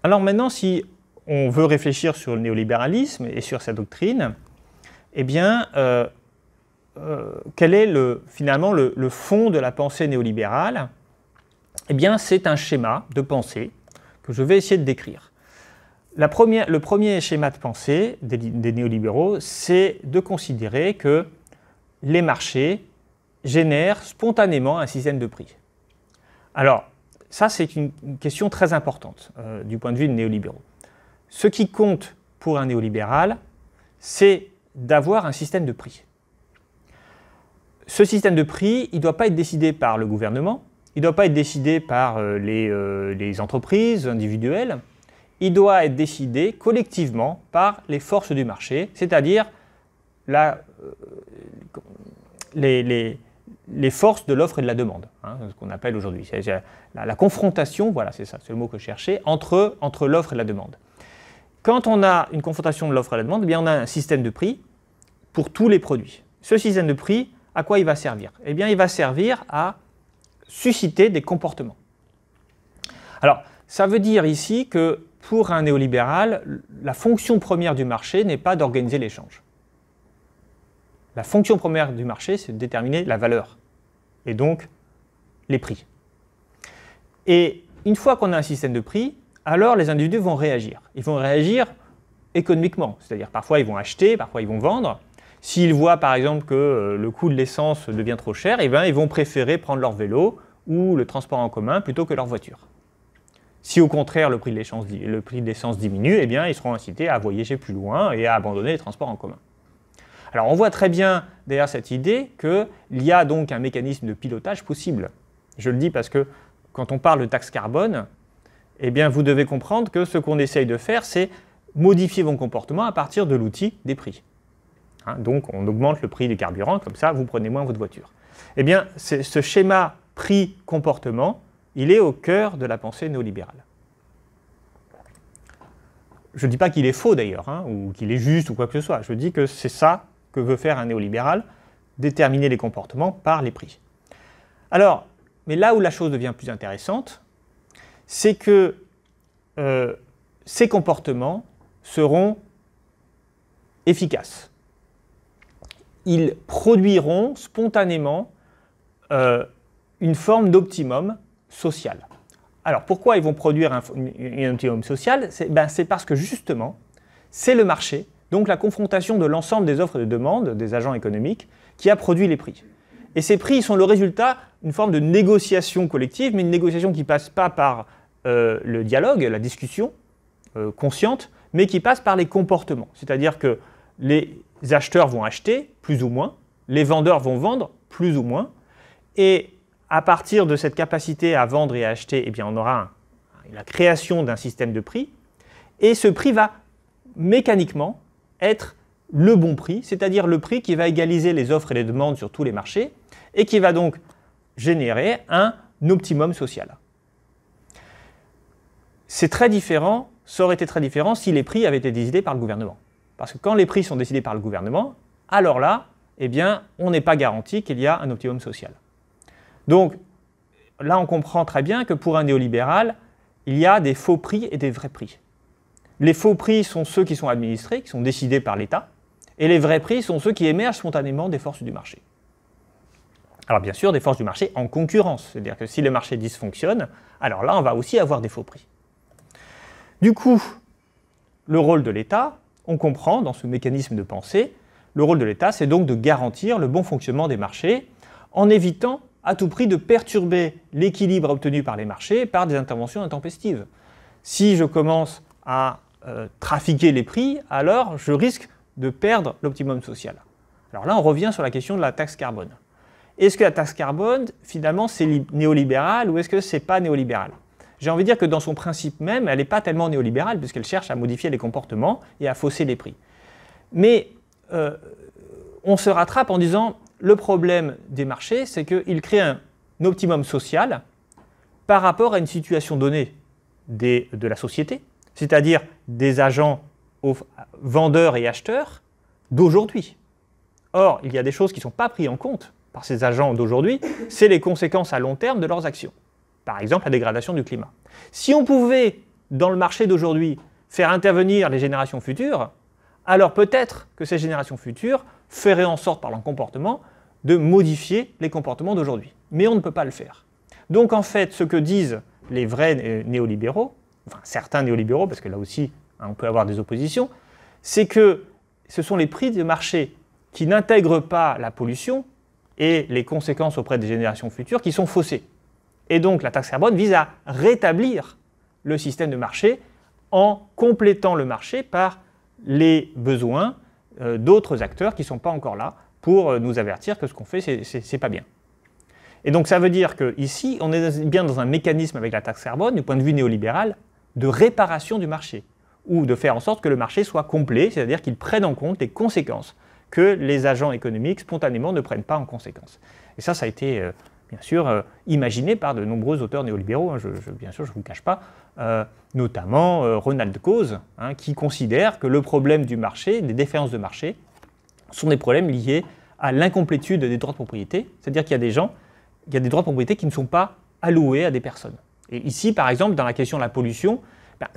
Alors maintenant, si on veut réfléchir sur le néolibéralisme et sur sa doctrine, eh bien, euh, euh, quel est finalement le, fond de la pensée néolibérale Eh bien, c'est un schéma de pensée que je vais essayer de décrire. La première, le premier schéma de pensée des néolibéraux, c'est de considérer que les marchés génère spontanément un système de prix. Alors, ça, c'est une question très importante euh, du point de vue des néolibéraux. Ce qui compte pour un néolibéral, c'est d'avoir un système de prix. Ce système de prix, il ne doit pas être décidé par le gouvernement, il ne doit pas être décidé par euh, euh, les, entreprises individuelles, il doit être décidé collectivement par les forces du marché, c'est-à-dire les, les forces de l'offre et de la demande, hein, ce qu'on appelle aujourd'hui. La, la, confrontation, voilà, c'est ça, c'est le mot que je cherchais, entre, entre l'offre et la demande. Quand on a une confrontation de l'offre et de la demande, eh bien on a un système de prix pour tous les produits. Ce système de prix, à quoi il va servir Eh bien, il va servir à susciter des comportements. Alors, ça veut dire ici que pour un néolibéral, la fonction première du marché n'est pas d'organiser l'échange. La fonction première du marché, c'est de déterminer la valeur et donc les prix. Et une fois qu'on a un système de prix, alors les individus vont réagir. Ils vont réagir économiquement, c'est-à-dire parfois ils vont acheter, parfois ils vont vendre. S'ils voient par exemple que euh, le coût de l'essence devient trop cher, eh ben, ils vont préférer prendre leur vélo ou le transport en commun plutôt que leur voiture. Si au contraire le prix de l'essence diminue, eh ils seront incités à voyager plus loin et à abandonner les transports en commun. Alors on voit très bien derrière cette idée qu'il y a donc un mécanisme de pilotage possible. Je le dis parce que quand on parle de taxe carbone, eh bien vous devez comprendre que ce qu'on essaye de faire, c'est modifier vos comportements à partir de l'outil des prix. Hein, donc on augmente le prix du carburant, comme ça vous prenez moins votre voiture. Eh bien ce schéma prix-comportement, il est au cœur de la pensée néolibérale. Je ne dis pas qu'il est faux d'ailleurs, hein, ou qu'il est juste ou quoi que ce soit. Je dis que c'est ça que veut faire un néolibéral, déterminer les comportements par les prix. Alors, mais là où la chose devient plus intéressante, c'est que euh, ces comportements seront efficaces. Ils produiront spontanément euh, une forme d'optimum social. Alors pourquoi ils vont produire un, optimum social ben, C'est parce que justement, c'est le marché donc la confrontation de l'ensemble des offres et de demandes des agents économiques qui a produit les prix. Et ces prix sont le résultat d'une forme de négociation collective, mais une négociation qui ne passe pas par euh, le dialogue, la discussion euh, consciente, mais qui passe par les comportements. C'est-à-dire que les acheteurs vont acheter, plus ou moins, les vendeurs vont vendre, plus ou moins, et à partir de cette capacité à vendre et à acheter, eh bien, on aura la création d'un système de prix, et ce prix va mécaniquement être le bon prix, c'est-à-dire le prix qui va égaliser les offres et les demandes sur tous les marchés et qui va donc générer un optimum social. C'est très différent, ça aurait été très différent si les prix avaient été décidés par le gouvernement. Parce que quand les prix sont décidés par le gouvernement, alors là, eh bien, on n'est pas garanti qu'il y a un optimum social. Donc, là, on comprend très bien que pour un néolibéral, il y a des faux prix et des vrais prix. Les faux prix sont ceux qui sont administrés, qui sont décidés par l'État, et les vrais prix sont ceux qui émergent spontanément des forces du marché. Alors bien sûr, des forces du marché en concurrence, c'est-à-dire que si le marché dysfonctionne, alors là, on va aussi avoir des faux prix. Du coup, le rôle de l'État, on comprend dans ce mécanisme de pensée, le rôle de l'État, c'est donc de garantir le bon fonctionnement des marchés en évitant à tout prix de perturber l'équilibre obtenu par les marchés par des interventions intempestives. Si je commence à euh, trafiquer les prix, alors je risque de perdre l'optimum social. Alors là, on revient sur la question de la taxe carbone. Est-ce que la taxe carbone, finalement, c'est néolibéral ou est-ce que c'est pas néolibéral J'ai envie de dire que dans son principe même, elle n'est pas tellement néolibérale puisqu'elle cherche à modifier les comportements et à fausser les prix. Mais euh, on se rattrape en disant le problème des marchés, c'est qu'ils créent un optimum social par rapport à une situation donnée de la société, c'est-à-dire des agents vendeurs et acheteurs d'aujourd'hui. Or, il y a des choses qui ne sont pas prises en compte par ces agents d'aujourd'hui, c'est les conséquences à long terme de leurs actions. Par exemple, la dégradation du climat. Si on pouvait, dans le marché d'aujourd'hui, faire intervenir les générations futures, alors peut-être que ces générations futures feraient en sorte, par leur comportement, de modifier les comportements d'aujourd'hui. Mais on ne peut pas le faire. Donc en fait, ce que disent les vrais néolibéraux, enfin certains néolibéraux, parce que là aussi hein, on peut avoir des oppositions, c'est que ce sont les prix de marché qui n'intègrent pas la pollution et les conséquences auprès des générations futures qui sont faussées. Et donc la taxe carbone vise à rétablir le système de marché en complétant le marché par les besoins euh, d'autres acteurs qui ne sont pas encore là pour euh, nous avertir que ce qu'on fait, ce n'est pas bien. Et donc ça veut dire qu'ici, on est bien dans un mécanisme avec la taxe carbone, du point de vue néolibéral, de réparation du marché, ou de faire en sorte que le marché soit complet, c'est-à-dire qu'il prenne en compte les conséquences que les agents économiques spontanément ne prennent pas en conséquence. Et ça, ça a été euh, bien sûr euh, imaginé par de nombreux auteurs néolibéraux, hein, bien sûr, je ne vous cache pas, euh, notamment Ronald Coase, hein, qui considère que le problème du marché, des déférences de marché, sont des problèmes liés à l'incomplétude des droits de propriété, c'est-à-dire qu'il y a des gens, il y a des droits de propriété qui ne sont pas alloués à des personnes. Et ici, par exemple, dans la question de la pollution, ben,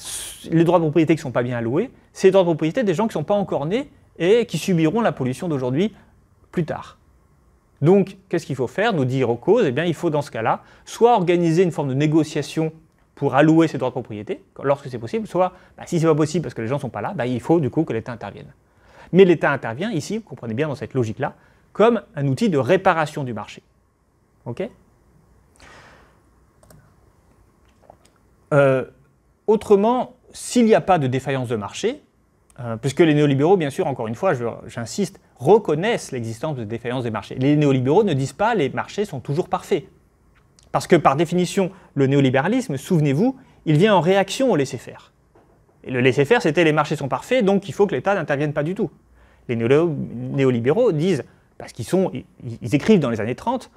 les droits de propriété qui ne sont pas bien alloués, c'est les droits de propriété des gens qui ne sont pas encore nés et qui subiront la pollution d'aujourd'hui plus tard. Donc, qu'est-ce qu'il faut faire Nous dire aux causes, bien, il faut dans ce cas-là, soit organiser une forme de négociation pour allouer ces droits de propriété, lorsque c'est possible, soit, ben, si ce n'est pas possible parce que les gens ne sont pas là, ben, il faut du coup que l'État intervienne. Mais l'État intervient ici, vous comprenez bien dans cette logique-là, comme un outil de réparation du marché. OK Euh, autrement, s'il n'y a pas de défaillance de marché, euh, puisque les néolibéraux, bien sûr, encore une fois, j'insiste, reconnaissent l'existence de défaillance des marchés. Les néolibéraux ne disent pas les marchés sont toujours parfaits. Parce que par définition, le néolibéralisme, souvenez-vous, il vient en réaction au laisser-faire. Et le laisser-faire, c'était les marchés sont parfaits, donc il faut que l'État n'intervienne pas du tout. Les néolibéraux disent, parce qu'ils sont, ils écrivent dans les années 30,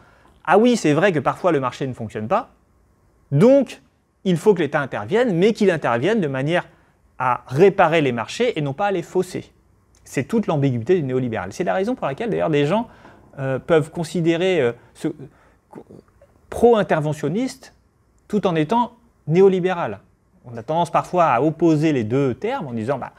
ah oui, c'est vrai que parfois le marché ne fonctionne pas, donc il faut que l'État intervienne, mais qu'il intervienne de manière à réparer les marchés et non pas à les fausser. C'est toute l'ambiguïté du néolibéral. C'est la raison pour laquelle d'ailleurs des gens euh, peuvent considérer euh, ce pro-interventionniste tout en étant néolibéral. On a tendance parfois à opposer les deux termes en disant bah,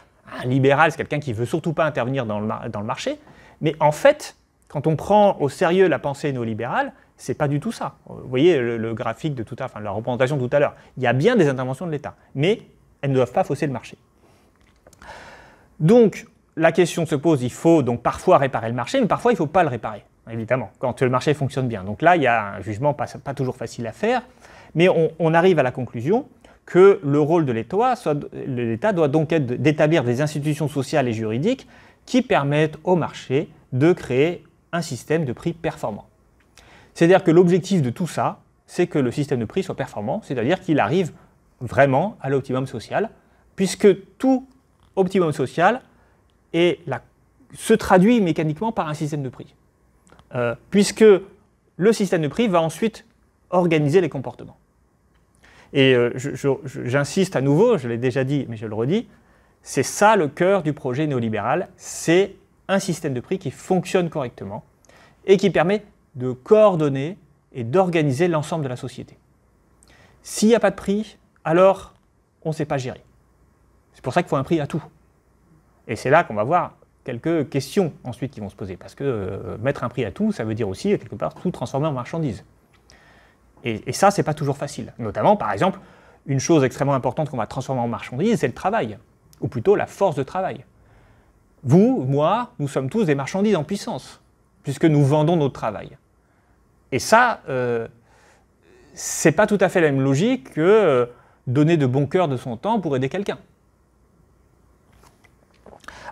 un libéral, c'est quelqu'un qui ne veut surtout pas intervenir dans le marché. Mais en fait, quand on prend au sérieux la pensée néolibérale, c'est pas du tout ça. Euh, vous voyez le, graphique de tout à enfin la représentation de tout à l'heure. Il y a bien des interventions de l'État, mais elles ne doivent pas fausser le marché. Donc, la question se pose, il faut donc parfois réparer le marché, mais parfois il ne faut pas le réparer, évidemment, quand le marché fonctionne bien. Donc là, il y a un jugement pas, toujours facile à faire, mais on, on, arrive à la conclusion que le rôle de l'État doit donc être d'établir des institutions sociales et juridiques qui permettent au marché de créer un système de prix performant. C'est-à-dire que l'objectif de tout ça, c'est que le système de prix soit performant, c'est-à-dire qu'il arrive vraiment à l'optimum social, puisque tout optimum social se traduit mécaniquement par un système de prix. Euh, puisque le système de prix va ensuite organiser les comportements. Et euh, j'insiste à nouveau, je l'ai déjà dit, mais je le redis, c'est ça le cœur du projet néolibéral, c'est un système de prix qui fonctionne correctement et qui permet de coordonner et d'organiser l'ensemble de la société. S'il n'y a pas de prix, alors on ne sait pas gérer. C'est pour ça qu'il faut un prix à tout. Et c'est là qu'on va voir quelques questions ensuite qui vont se poser. Parce que euh, mettre un prix à tout, ça veut dire aussi, quelque part, tout transformer en marchandise. Et, ça, ça, n'est pas toujours facile. Notamment, par exemple, une chose extrêmement importante qu'on va transformer en marchandise, c'est le travail. Ou plutôt la force de travail. Vous, moi, nous sommes tous des marchandises en puissance, puisque nous vendons notre travail. Et ça, ce euh, c'est pas tout à fait la même logique que euh, donner de bon cœur de son temps pour aider quelqu'un.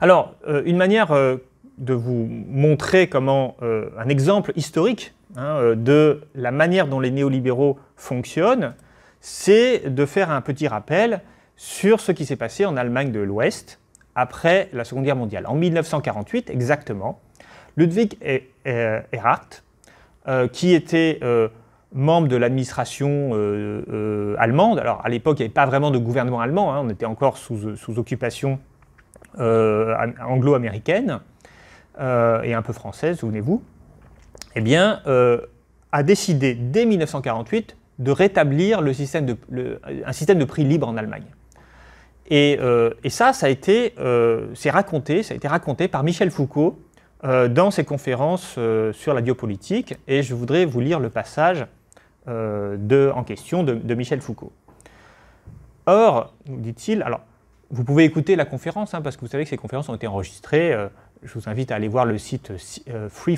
Alors, euh, une manière de vous montrer comment un exemple historique hein, de la manière dont les néolibéraux fonctionnent, c'est de faire un petit rappel sur ce qui s'est passé en Allemagne de l'Ouest après la Seconde Guerre mondiale. En 1948 exactement, Ludwig e- e- Erhard euh, qui était euh, membre de l'administration euh, allemande. Alors à l'époque, il n'y avait pas vraiment de gouvernement allemand, hein. on était encore sous, occupation anglo-américaine et un peu française, souvenez-vous. Eh bien, a décidé dès 1948 de rétablir le système de, un système de prix libre en Allemagne. Et, et ça, ça a été, c'est raconté, ça a été raconté par Michel Foucault euh, dans ses conférences euh, sur la biopolitique, et je voudrais vous lire le passage euh, en question de, Michel Foucault. Or, dit-il, alors vous pouvez écouter la conférence, hein, parce que vous savez que ces conférences ont été enregistrées. je vous invite à aller voir le site Free,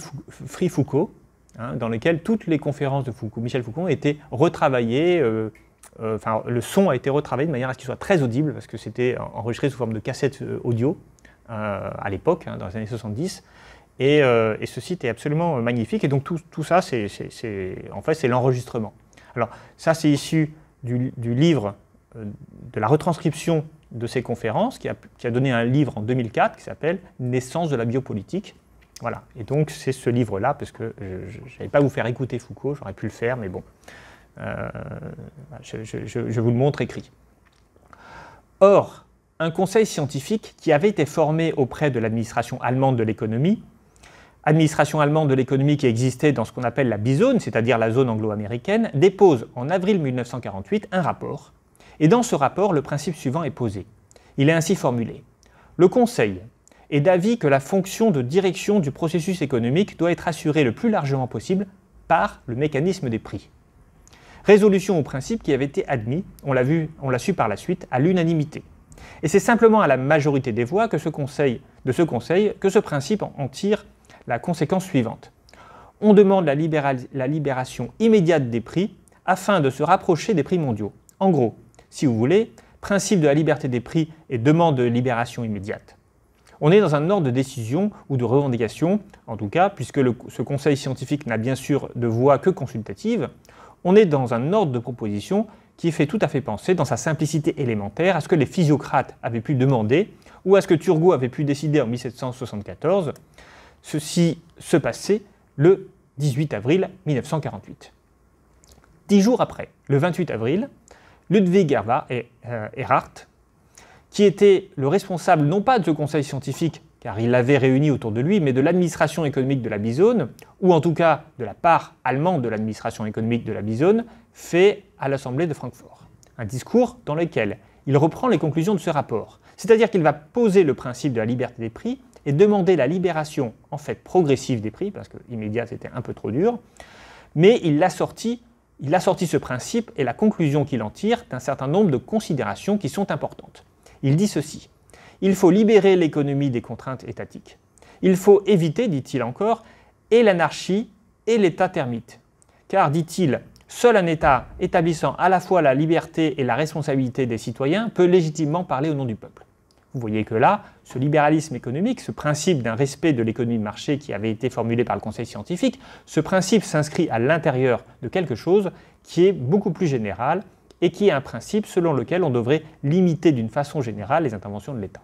Foucault, hein, dans lequel toutes les conférences de Michel Foucault ont été retravaillées. enfin, le son a été retravaillé de manière à ce qu'il soit très audible, parce que c'était enregistré sous forme de cassette audio à l'époque, hein, dans les années 70. Euh, et, ce site est absolument euh, magnifique. Et donc tout, ça, c'est, en fait, c'est l'enregistrement. Alors ça, c'est issu du, livre, euh, de la retranscription de ces conférences, qui a, donné un livre en 2004 qui s'appelle Naissance de la biopolitique. Voilà. Et donc c'est ce livre-là, parce que je n'allais pas vous faire écouter Foucault, j'aurais pu le faire, mais bon, je vous le montre écrit. Or, un conseil scientifique qui avait été formé auprès de l'administration allemande de l'économie administration allemande de l'économie qui existait dans ce qu'on appelle la bizone, c'est-à-dire la zone anglo-américaine, dépose en avril 1948 un rapport. Et dans ce rapport, le principe suivant est posé. Il est ainsi formulé. Le Conseil est d'avis que la fonction de direction du processus économique doit être assurée le plus largement possible par le mécanisme des prix. Résolution au principe qui avait été admis, on l'a vu, on l'a su par la suite, à l'unanimité. Et c'est simplement à la majorité des voix que ce conseil, de ce conseil que ce principe en tire la conséquence suivante. On demande la, libération immédiate des prix afin de se rapprocher des prix mondiaux. En gros, si vous voulez, principe de la liberté des prix et demande de libération immédiate. On est dans un ordre de décision ou de revendication, en tout cas, puisque ce conseil scientifique n'a bien sûr de voix que consultative, on est dans un ordre de proposition qui fait tout à fait penser, dans sa simplicité élémentaire, à ce que les physiocrates avaient pu demander ou à ce que Turgot avait pu décider en 1774, Ceci se passait le 18 avril 1948. Dix jours après, le 28 avril, Ludwig Erhard, euh, Erhardt, qui était le responsable non pas de ce conseil scientifique, car il l'avait réuni autour de lui, mais de l'administration économique de la Bisone, ou en tout cas de la part allemande de l'administration économique de la Bisone, fait à l'Assemblée de Francfort. Un discours dans lequel il reprend les conclusions de ce rapport, c'est-à-dire qu'il va poser le principe de la liberté des prix, et demander la libération en fait progressive des prix, parce que l'immédiat c'était un peu trop dur, mais il a sorti, il a sorti ce principe et la conclusion qu'il en tire d'un certain nombre de considérations qui sont importantes. Il dit ceci, il faut libérer l'économie des contraintes étatiques. Il faut éviter, dit-il encore, et l'anarchie et l'état termite. Car, dit-il, seul un État établissant à la fois la liberté et la responsabilité des citoyens peut légitimement parler au nom du peuple. Vous voyez que là, ce libéralisme économique, ce principe d'un respect de l'économie de marché qui avait été formulé par le Conseil scientifique, ce principe s'inscrit à l'intérieur de quelque chose qui est beaucoup plus général et qui est un principe selon lequel on devrait limiter d'une façon générale les interventions de l'État.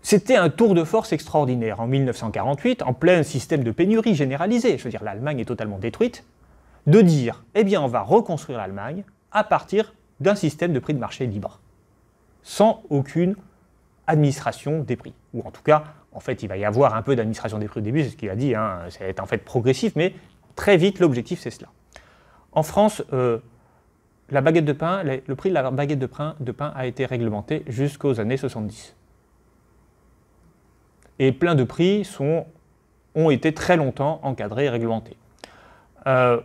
C'était un tour de force extraordinaire en 1948, en plein système de pénurie généralisée, je veux dire l'Allemagne est totalement détruite, de dire, eh bien on va reconstruire l'Allemagne à partir d'un système de prix de marché libre sans aucune administration des prix. Ou en tout cas, en fait, il va y avoir un peu d'administration des prix au début, c'est ce qu'il a dit, ça va être en fait progressif, mais très vite, l'objectif, c'est cela. En France, euh, la baguette de pain, le prix de la baguette de pain, a été réglementé jusqu'aux années 70. Et plein de prix ont été très longtemps encadrés et réglementés. Euh,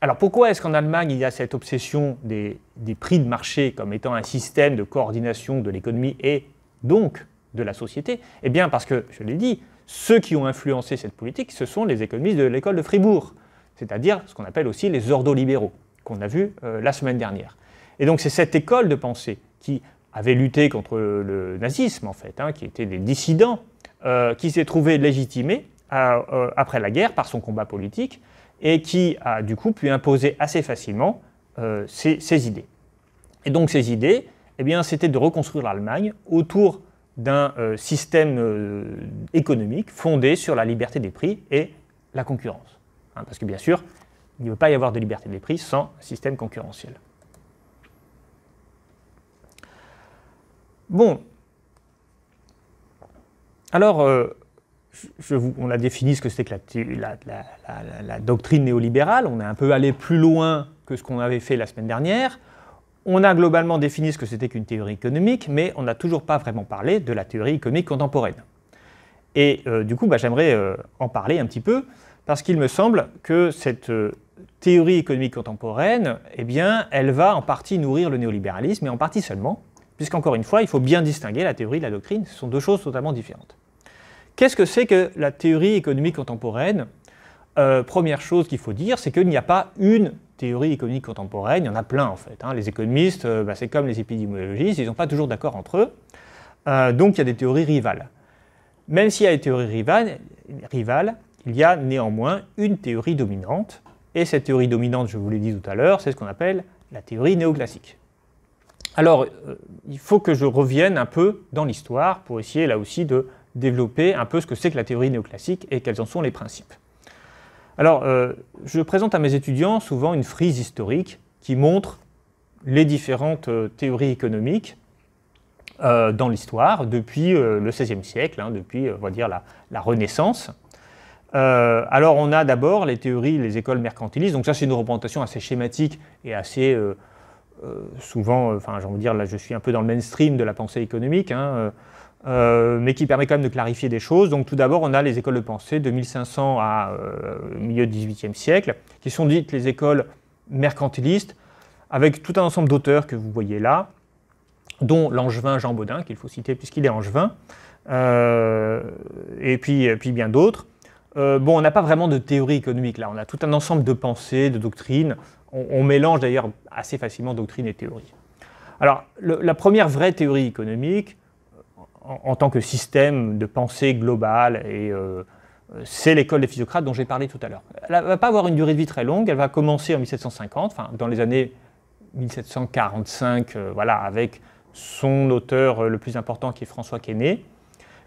alors pourquoi est-ce qu'en Allemagne, il y a cette obsession des, prix de marché comme étant un système de coordination de l'économie et donc de la société Eh bien parce que, je l'ai dit, ceux qui ont influencé cette politique, ce sont les économistes de l'école de Fribourg, c'est-à-dire ce qu'on appelle aussi les ordolibéraux, qu'on a vu euh, la semaine dernière. Et donc c'est cette école de pensée qui avait lutté contre le nazisme, en fait, hein, qui était des dissidents, euh, qui s'est trouvée légitimée euh, après la guerre par son combat politique, et qui a du coup pu imposer assez facilement euh, ses, idées. Et donc ses idées, eh bien, c'était de reconstruire l'Allemagne autour d'un euh, système euh, économique fondé sur la liberté des prix et la concurrence. Hein, parce que bien sûr, il ne peut pas y avoir de liberté des prix sans système concurrentiel. Bon. Alors, on a défini ce que c'était que la, doctrine néolibérale, on est un peu allé plus loin que ce qu'on avait fait la semaine dernière. On a globalement défini ce que c'était qu'une théorie économique, mais on n'a toujours pas vraiment parlé de la théorie économique contemporaine. Et euh, du coup, bah, j'aimerais euh, en parler un petit peu, parce qu'il me semble que cette euh, théorie économique contemporaine, eh bien, elle va en partie nourrir le néolibéralisme, et en partie seulement, puisqu'encore une fois, il faut bien distinguer la théorie et la doctrine, ce sont deux choses totalement différentes. Qu'est-ce que c'est que la théorie économique contemporaine euh, Première chose qu'il faut dire, c'est qu'il n'y a pas une théorie économique contemporaine, il y en a plein en fait. Hein. Les économistes, euh, bah, c'est comme les épidémiologistes, ils n'ont pas toujours d'accord entre eux. Euh, donc il y a des théories rivales. Même s'il y a des théories rivales, il y a néanmoins une théorie dominante. Et cette théorie dominante, je vous l'ai dit tout à l'heure, c'est ce qu'on appelle la théorie néoclassique. Alors, il faut que je revienne un peu dans l'histoire pour essayer là aussi de développer un peu ce que c'est que la théorie néoclassique et quels en sont les principes. Alors, euh, je présente à mes étudiants souvent une frise historique qui montre les différentes euh, théories économiques euh, dans l'histoire depuis le XVIe siècle, hein, depuis, on va dire, la, Renaissance. alors, on a d'abord les théories, les écoles mercantilistes. Donc ça, c'est une représentation assez schématique et assez souvent, enfin, j'ai envie de dire, là, je suis un peu dans le mainstream de la pensée économique. Hein, euh, mais qui permet quand même de clarifier des choses. Donc tout d'abord, on a les écoles de pensée de 1500 à euh, milieu du XVIIIe siècle, qui sont dites les écoles mercantilistes, avec tout un ensemble d'auteurs que vous voyez là, dont Langevin Jean Baudin, qu'il faut citer puisqu'il est angevin, euh, et puis, puis bien d'autres. Euh, bon, on n'a pas vraiment de théorie économique là, on a tout un ensemble de pensées, de doctrines. On, mélange d'ailleurs assez facilement doctrine et théorie. Alors, la première vraie théorie économique, en, tant que système de pensée globale. Et euh, c'est l'école des physiocrates dont j'ai parlé tout à l'heure. Elle ne va pas avoir une durée de vie très longue. Elle va commencer en 1750, enfin dans les années 1745, euh, voilà, avec son auteur euh, le plus important qui est François Quesnay.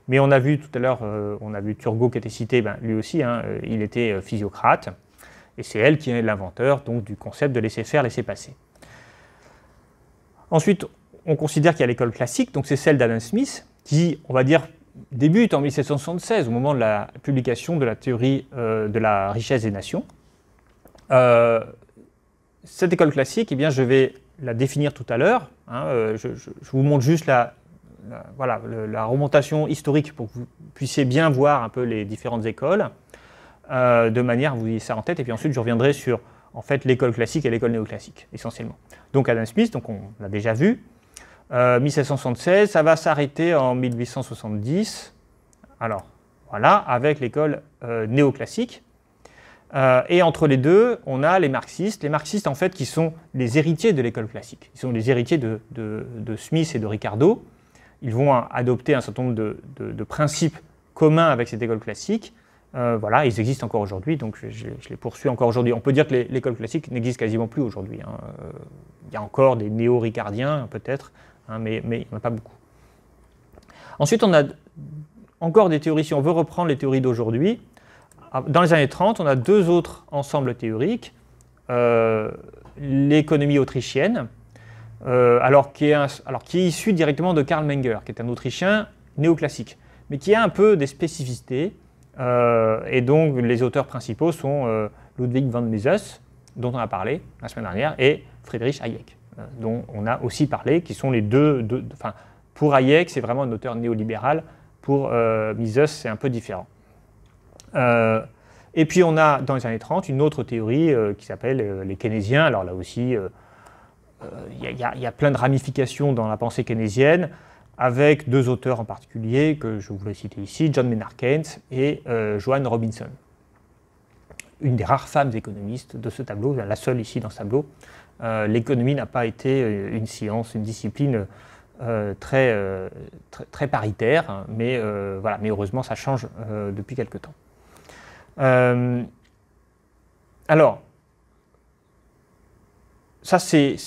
Mais on a vu tout à l'heure, on a vu Turgot qui était cité, ben, lui aussi, hein, il était physiocrate. Et c'est elle qui est l'inventeur donc du concept de laisser faire, laisser passer. Ensuite, on considère qu'il y a l'école classique, donc c'est celle d'Adam Smith, qui, on va dire, débute en 1776, au moment de la publication de la théorie euh, de la richesse des nations. Euh, cette école classique, eh bien, je vais la définir tout à l'heure. Hein, euh, je, vous montre juste la, voilà, la remontation historique pour que vous puissiez bien voir un peu les différentes écoles, de manière à vous ayez ça en tête. Et puis ensuite, je reviendrai sur en fait l'école classique et l'école néoclassique, essentiellement. Donc Adam Smith, donc on l'a déjà vu, 1776, euh, ça va s'arrêter en 1870. Alors, voilà, avec l'école euh, néoclassique. Euh, et entre les deux, on a les marxistes. Les marxistes, en fait, qui sont les héritiers de l'école classique. Ils sont les héritiers de, Smith et de Ricardo. Ils vont adopter un certain nombre de, principes communs avec cette école classique. voilà, ils existent encore aujourd'hui, donc je, les poursuis encore aujourd'hui. On peut dire que l'école classique n'existe quasiment plus aujourd'hui. Hein. Il y a encore des néo-ricardiens, peut-être, Hein, mais, il n'y en a pas beaucoup. Ensuite, on a encore des théories, si on veut reprendre les théories d'aujourd'hui. Ah, dans les années 30, on a deux autres ensembles théoriques. Euh, l'économie autrichienne, euh, alors, qui est issue directement de Karl Menger, qui est un Autrichien néoclassique, mais qui a un peu des spécificités. Euh, et donc, les auteurs principaux sont Ludwig von Mises, dont on a parlé la semaine dernière, et Friedrich Hayek dont on a aussi parlé, qui sont les deux. pour Hayek, c'est vraiment un auteur néolibéral. Pour euh, Mises, c'est un peu différent. Euh, et puis on a dans les années 30 une autre théorie euh, qui s'appelle les keynésiens. Alors là aussi, il y, a plein de ramifications dans la pensée keynésienne, avec deux auteurs en particulier que je voulais citer ici, John Maynard Keynes et Joan Robinson. Une des rares femmes économistes de ce tableau, la seule ici dans ce tableau. Euh, l'économie n'a pas été euh, une science, une discipline euh, très, très, paritaire, hein, mais, voilà, mais heureusement ça change depuis quelque temps. alors, ça, c'est.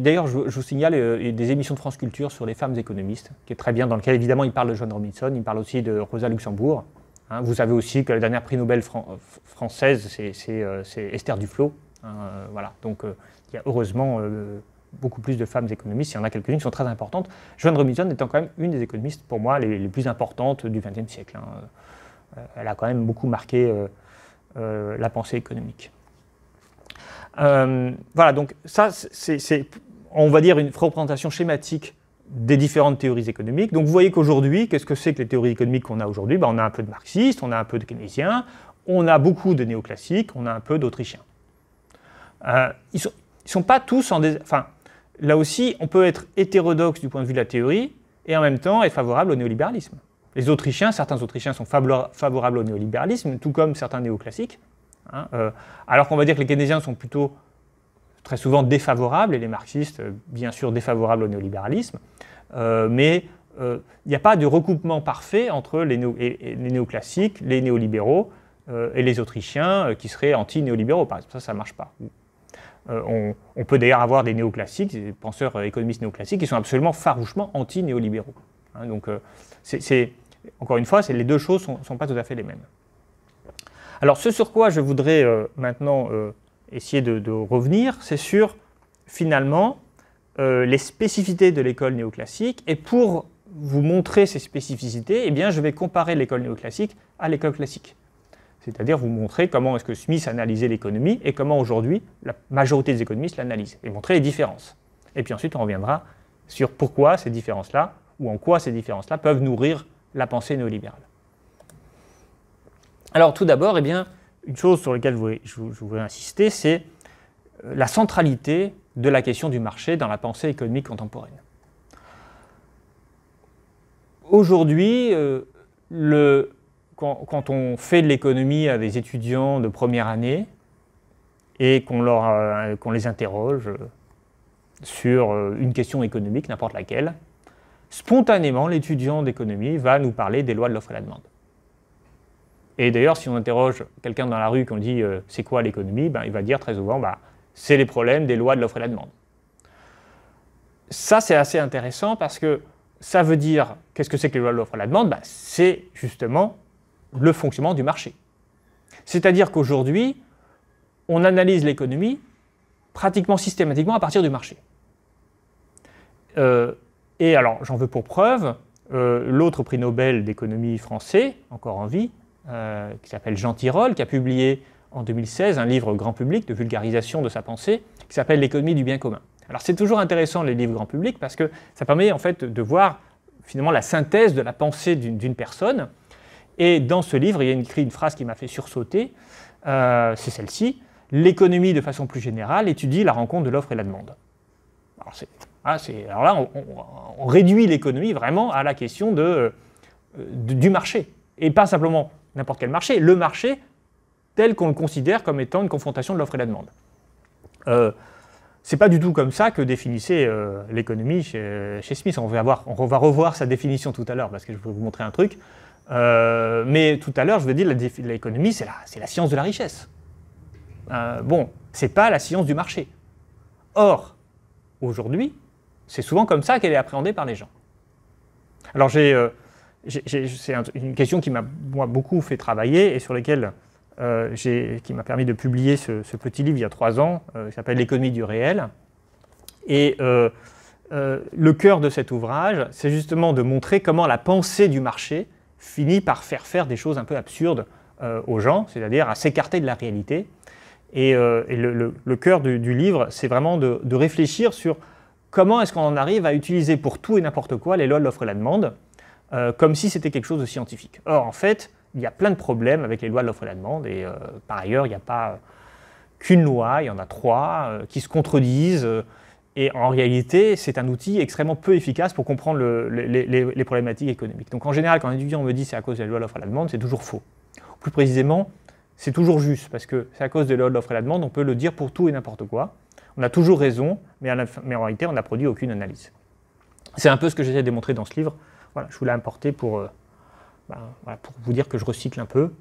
D'ailleurs, je, vous signale des émissions de France Culture sur les femmes économistes, qui est très bien, dans lequel évidemment il parle de Joan Robinson, il parle aussi de Rosa Luxembourg. Hein. vous savez aussi que la dernière prix Nobel française, c'est Esther Duflo. Hein, voilà. Donc, il y a heureusement euh, beaucoup plus de femmes économistes, il y en a quelques-unes qui sont très importantes. Joan Robinson étant quand même une des économistes, pour moi, les, plus importantes du XXe siècle. Hein. Euh, elle a quand même beaucoup marqué euh, la pensée économique. voilà, donc ça, c'est, on va dire, une représentation schématique des différentes théories économiques. Donc vous voyez qu'aujourd'hui, qu'est-ce que c'est que les théories économiques qu'on a aujourd'hui ben, On a un peu de marxistes, on a un peu de keynésiens, on a beaucoup de néoclassiques, on a un peu d'autrichiens. Euh, ils, sont pas tous en... Enfin, là aussi, on peut être hétérodoxe du point de vue de la théorie et en même temps être favorable au néolibéralisme. Les Autrichiens, certains Autrichiens sont favorables au néolibéralisme, tout comme certains néoclassiques, hein, euh, alors qu'on va dire que les Keynésiens sont plutôt très souvent défavorables, et les marxistes, bien sûr, défavorables au néolibéralisme, euh, mais euh, il n'y a pas de recoupement parfait entre les, et, les néoclassiques, les néolibéraux et les Autrichiens qui seraient anti-néolibéraux, Ça, ça ne marche pas. Euh, on, peut d'ailleurs avoir des néoclassiques, des penseurs euh, économistes néoclassiques, qui sont absolument farouchement anti-néolibéraux. Hein, donc, euh, c'est, encore une fois, les deux choses ne sont, pas tout à fait les mêmes. Alors, ce sur quoi je voudrais maintenant essayer de, revenir, c'est sur, finalement, les spécificités de l'école néoclassique. Et pour vous montrer ces spécificités, eh bien, je vais comparer l'école néoclassique à l'école classique c'est-à-dire vous montrer comment est-ce que Smith analysait l'économie et comment aujourd'hui la majorité des économistes l'analyse, et montrer les différences. Et puis ensuite, on reviendra sur pourquoi ces différences-là, ou en quoi ces différences-là peuvent nourrir la pensée néolibérale. Alors tout d'abord, eh bien, une chose sur laquelle je voudrais insister, c'est euh, la centralité de la question du marché dans la pensée économique contemporaine. Aujourd'hui, euh, le quand, on fait de l'économie à des étudiants de première année et qu'on euh, les interroge euh, sur euh, une question économique, n'importe laquelle, spontanément, l'étudiant d'économie va nous parler des lois de l'offre et la demande. Et d'ailleurs, si on interroge quelqu'un dans la rue qu'on dit c'est quoi l'économie, ben, il va dire très souvent bah, c'est les problèmes des lois de l'offre et la demande. Ça, c'est assez intéressant parce que ça veut dire qu'est-ce que c'est que les lois de l'offre et la demande ben, C'est justement le fonctionnement du marché. C'est-à-dire qu'aujourd'hui, on analyse l'économie pratiquement systématiquement à partir du marché. Euh, et alors, j'en veux pour preuve euh, l'autre prix Nobel d'économie français, encore en vie, euh, qui s'appelle Jean Tirole, qui a publié en 2016 un livre grand public de vulgarisation de sa pensée, qui s'appelle L'économie du bien commun. Alors c'est toujours intéressant les livres grand public parce que ça permet en fait de voir finalement la synthèse de la pensée d'une personne et dans ce livre, il y a écrit une phrase qui m'a fait sursauter, euh, c'est celle-ci. L'économie, de façon plus générale, étudie la rencontre de l'offre et la demande. Alors, ah, là, on, réduit l'économie vraiment à la question euh, du marché. Et pas simplement n'importe quel marché, le marché tel qu'on le considère comme étant une confrontation de l'offre et la demande. Ce euh, c'est pas du tout comme ça que définissait l'économie chez, Smith. On va, on va revoir sa définition tout à l'heure parce que je vais vous montrer un truc. Euh, mais tout à l'heure, je vous ai dit, l'économie, c'est la, science de la richesse. Euh, bon, c'est pas la science du marché. Or, aujourd'hui, c'est souvent comme ça qu'elle est appréhendée par les gens. Alors, euh, c'est une question qui m'a beaucoup fait travailler et sur laquelle euh, qui m'a permis de publier ce, petit livre il y a trois ans, qui s'appelle L'économie du réel. Et le cœur de cet ouvrage, c'est justement de montrer comment la pensée du marché finit par faire faire des choses un peu absurdes euh, aux gens, c'est-à-dire à, s'écarter de la réalité. Et, euh, le, cœur du, livre, c'est vraiment de, réfléchir sur comment est-ce qu'on en arrive à utiliser pour tout et n'importe quoi les lois de l'offre et la demande, euh, comme si c'était quelque chose de scientifique. Or, en fait, il y a plein de problèmes avec les lois de l'offre et la demande, et par ailleurs, il n'y a pas qu'une loi, il y en a trois qui se contredisent. Et en réalité, c'est un outil extrêmement peu efficace pour comprendre les, problématiques économiques. Donc en général, quand un étudiant me dit c'est à cause de la loi de l'offre et de la demande, c'est toujours faux. Plus précisément, c'est toujours juste, parce que c'est à cause de la loi de l'offre et de la demande, on peut le dire pour tout et n'importe quoi. On a toujours raison, mais, en réalité, on n'a produit aucune analyse. C'est un peu ce que j'essaie de démontrer dans ce livre. Voilà, je vous l'ai importé pour, euh, ben, pour vous dire que je recycle un peu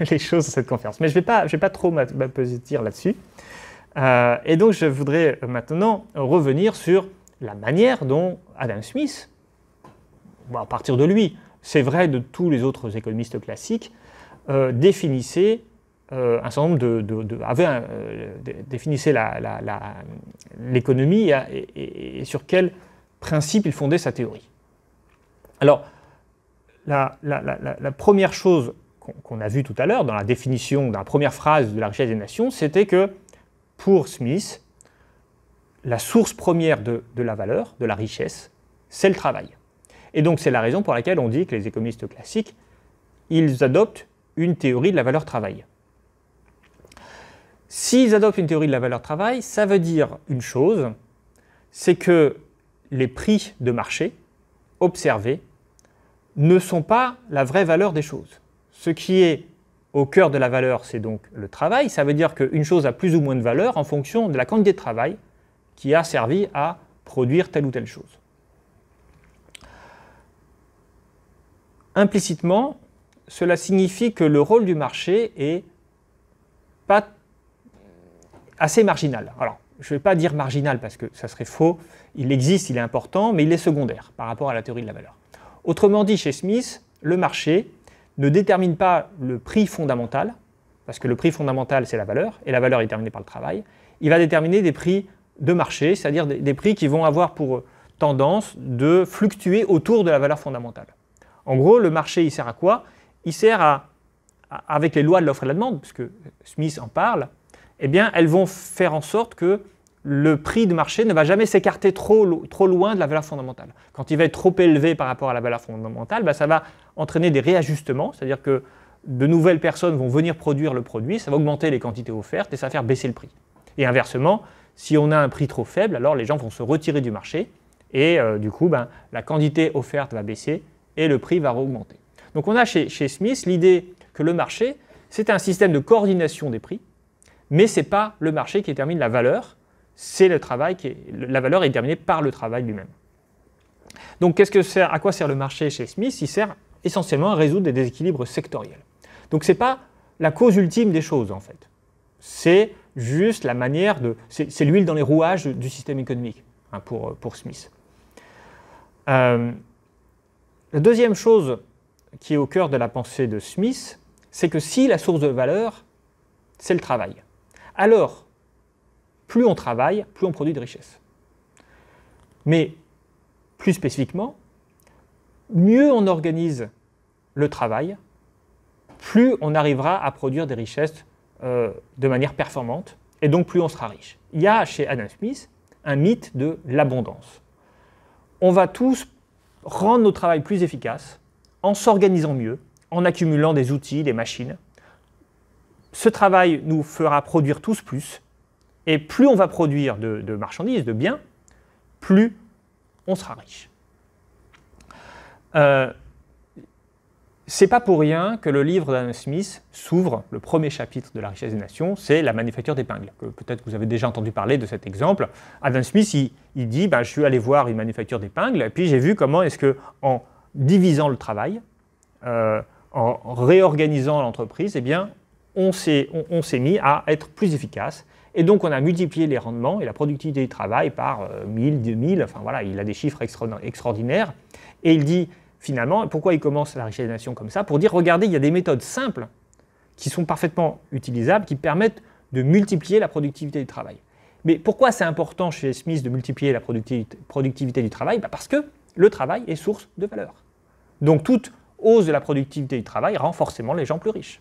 les choses dans cette conférence. Mais je ne vais, pas, vais pas trop m'appesantir là-dessus. Euh, et donc je voudrais maintenant revenir sur la manière dont Adam Smith, à partir de lui, c'est vrai de tous les autres économistes classiques, définissait un de, définissait l'économie et, sur quels principes il fondait sa théorie. Alors, la, première chose qu'on a vue tout à l'heure dans la définition, dans la première phrase de la richesse des nations, c'était que pour Smith, la source première de, la valeur, de la richesse, c'est le travail. Et donc c'est la raison pour laquelle on dit que les économistes classiques, ils adoptent une théorie de la valeur travail. S'ils adoptent une théorie de la valeur travail, ça veut dire une chose, c'est que les prix de marché observés ne sont pas la vraie valeur des choses. Ce qui est au cœur de la valeur, c'est donc le travail. Ça veut dire qu'une chose a plus ou moins de valeur en fonction de la quantité de travail qui a servi à produire telle ou telle chose. Implicitement, cela signifie que le rôle du marché est pas assez marginal. Alors, je ne vais pas dire marginal parce que ça serait faux, il existe, il est important, mais il est secondaire par rapport à la théorie de la valeur. Autrement dit, chez Smith, le marché, ne détermine pas le prix fondamental, parce que le prix fondamental, c'est la valeur, et la valeur est déterminée par le travail. Il va déterminer des prix de marché, c'est-à-dire des, prix qui vont avoir pour tendance de fluctuer autour de la valeur fondamentale. En gros, le marché, il sert à quoi Il sert à, avec les lois de l'offre et de la demande, puisque Smith en parle, eh bien, elles vont faire en sorte que le prix de marché ne va jamais s'écarter trop, trop loin de la valeur fondamentale. Quand il va être trop élevé par rapport à la valeur fondamentale, bah, ça va entraîner des réajustements, c'est-à-dire que de nouvelles personnes vont venir produire le produit, ça va augmenter les quantités offertes et ça va faire baisser le prix. Et inversement, si on a un prix trop faible, alors les gens vont se retirer du marché et euh, du coup, ben, la quantité offerte va baisser et le prix va augmenter. Donc on a chez, Smith l'idée que le marché, c'est un système de coordination des prix, mais ce n'est pas le marché qui détermine la valeur, c'est le travail qui est, la valeur est déterminée par le travail lui-même. Donc qu'est-ce que sert, à quoi sert le marché chez Smith Il sert essentiellement à résoudre des déséquilibres sectoriels. Donc ce n'est pas la cause ultime des choses, en fait. C'est juste la manière de... C'est l'huile dans les rouages du système économique, hein, pour, Smith. Euh, la deuxième chose qui est au cœur de la pensée de Smith, c'est que si la source de valeur, c'est le travail, alors plus on travaille, plus on produit de richesse. Mais plus spécifiquement, mieux on organise le travail, plus on arrivera à produire des richesses euh, de manière performante, et donc plus on sera riche. Il y a chez Adam Smith un mythe de l'abondance. On va tous rendre nos travail plus efficace en s'organisant mieux, en accumulant des outils, des machines. Ce travail nous fera produire tous plus, et plus on va produire de, marchandises, de biens, plus on sera riche. Euh, c'est pas pour rien que le livre d'Adam Smith s'ouvre, le premier chapitre de La richesse des nations, c'est la manufacture d'épingles. Peut-être que vous avez déjà entendu parler de cet exemple. Adam Smith, il, dit ben, Je suis allé voir une manufacture d'épingles, et puis j'ai vu comment est-ce que, en divisant le travail, euh, en réorganisant l'entreprise, eh bien, on s'est on, mis à être plus efficace. Et donc, on a multiplié les rendements et la productivité du travail par 1000, euh, 2000. Enfin, voilà, il a des chiffres extraordinaires. Et il dit finalement. Pourquoi il commence la richesse des nations comme ça Pour dire, regardez, il y a des méthodes simples qui sont parfaitement utilisables, qui permettent de multiplier la productivité du travail. Mais pourquoi c'est important chez Smith de multiplier la productivité du travail bah, Parce que le travail est source de valeur. Donc toute hausse de la productivité du travail rend forcément les gens plus riches.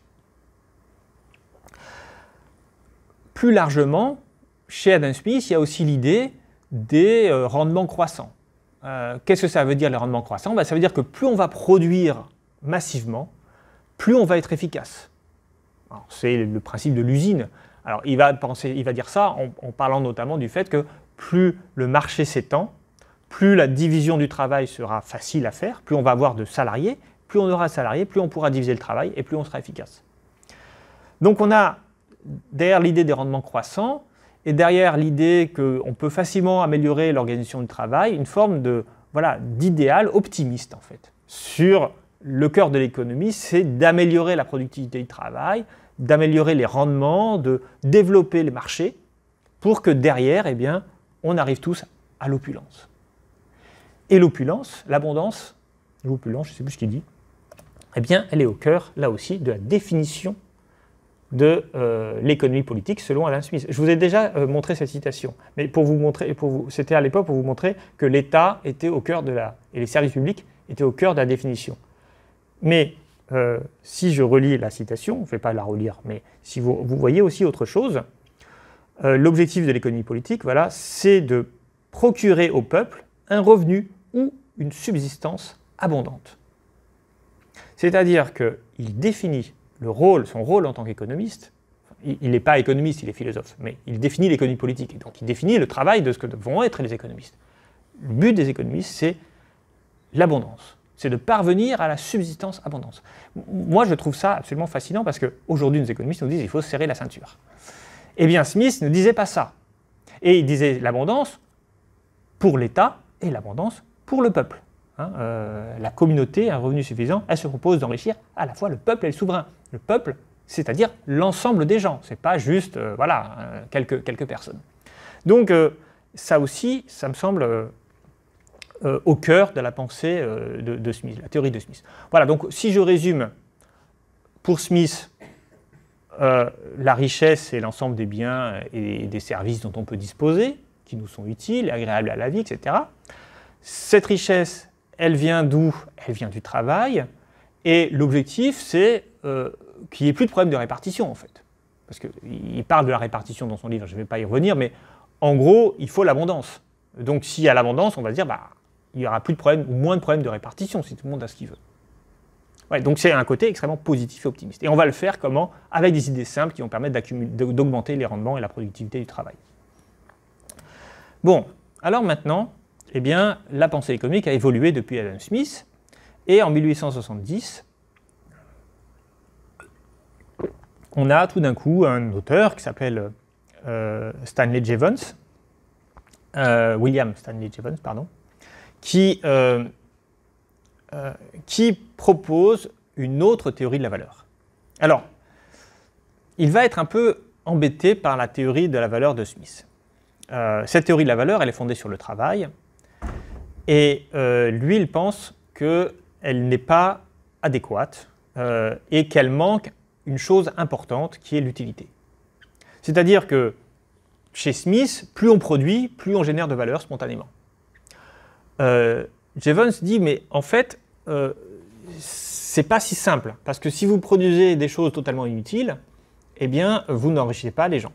Plus largement, chez Adam Smith, il y a aussi l'idée des euh, rendements croissants. Euh, qu'est-ce que ça veut dire les rendements croissants ben, Ça veut dire que plus on va produire massivement, plus on va être efficace. C'est le principe de l'usine. Alors il va, il va dire ça en, en, parlant notamment du fait que plus le marché s'étend, plus la division du travail sera facile à faire, plus on va avoir de salariés, plus on aura de salariés, plus on pourra diviser le travail et plus on sera efficace. Donc on a derrière l'idée des rendements croissants et derrière l'idée qu'on peut facilement améliorer l'organisation du travail, une forme de voilà d'idéal optimiste en fait. Sur le cœur de l'économie, c'est d'améliorer la productivité du travail, d'améliorer les rendements, de développer les marchés, pour que derrière, eh bien, on arrive tous à l'opulence. Et l'opulence, l'abondance, l'opulence, je ne sais plus ce qu'il dit, eh bien, elle est au cœur, là aussi, de la définition de euh, l'économie politique selon Alain Smith. Je vous ai déjà euh, montré cette citation, mais pour vous montrer, c'était à l'époque pour vous montrer que l'État était au cœur de la et les services publics étaient au cœur de la définition. Mais euh, si je relis la citation, je ne vais pas la relire, mais si vous, voyez aussi autre chose, l'objectif de l'économie politique, voilà, c'est de procurer au peuple un revenu ou une subsistance abondante. C'est-à-dire que il définit le rôle, son rôle en tant qu'économiste, il n'est pas économiste, il est philosophe, mais il définit l'économie politique, et donc il définit le travail de ce que vont être les économistes. Le but des économistes, c'est l'abondance, c'est de parvenir à la subsistance abondance. Moi, je trouve ça absolument fascinant parce qu'aujourd'hui, nos économistes nous disent qu'il faut serrer la ceinture. Eh bien, Smith ne disait pas ça. Et il disait l'abondance pour l'État et l'abondance pour le peuple. Hein. Euh, la communauté, un revenu suffisant, elle se propose d'enrichir à la fois le peuple et le souverain le peuple, c'est-à-dire l'ensemble des gens. Ce n'est pas juste euh, voilà, euh, quelques, personnes. Donc euh, ça aussi, ça me semble au cœur de la pensée de, de, Smith, la théorie de Smith. Voilà, donc si je résume, pour Smith, la richesse est l'ensemble des biens et des services dont on peut disposer, qui nous sont utiles, agréables à la vie, etc. Cette richesse, elle vient d'où Elle vient du travail, et l'objectif, c'est euh, qu'il n'y ait plus de problème de répartition, en fait. Parce qu'il parle de la répartition dans son livre, je ne vais pas y revenir, mais en gros, il faut l'abondance. Donc s'il y a l'abondance, on va dire, bah, il n'y aura plus de problème, ou moins de problème de répartition, si tout le monde a ce qu'il veut. donc c'est un côté extrêmement positif et optimiste. Et on va le faire comment Avec des idées simples qui vont permettre d'augmenter les rendements et la productivité du travail. Bon, alors maintenant, eh bien, la pensée économique a évolué depuis Adam Smith, et en 1870, on a tout d'un coup un auteur qui s'appelle euh, Stanley Jevons, euh, William Stanley Jevons, pardon, qui, euh, qui propose une autre théorie de la valeur. Alors, il va être un peu embêté par la théorie de la valeur de Smith. cette théorie de la valeur, elle est fondée sur le travail, et lui, il pense que elle n'est pas adéquate euh, et qu'elle manque une chose importante qui est l'utilité. C'est-à-dire que chez Smith, plus on produit, plus on génère de valeur spontanément. Euh, Jevons dit, mais en fait, euh, c'est pas si simple, parce que si vous produisez des choses totalement inutiles, eh bien, vous n'enrichissez pas les gens.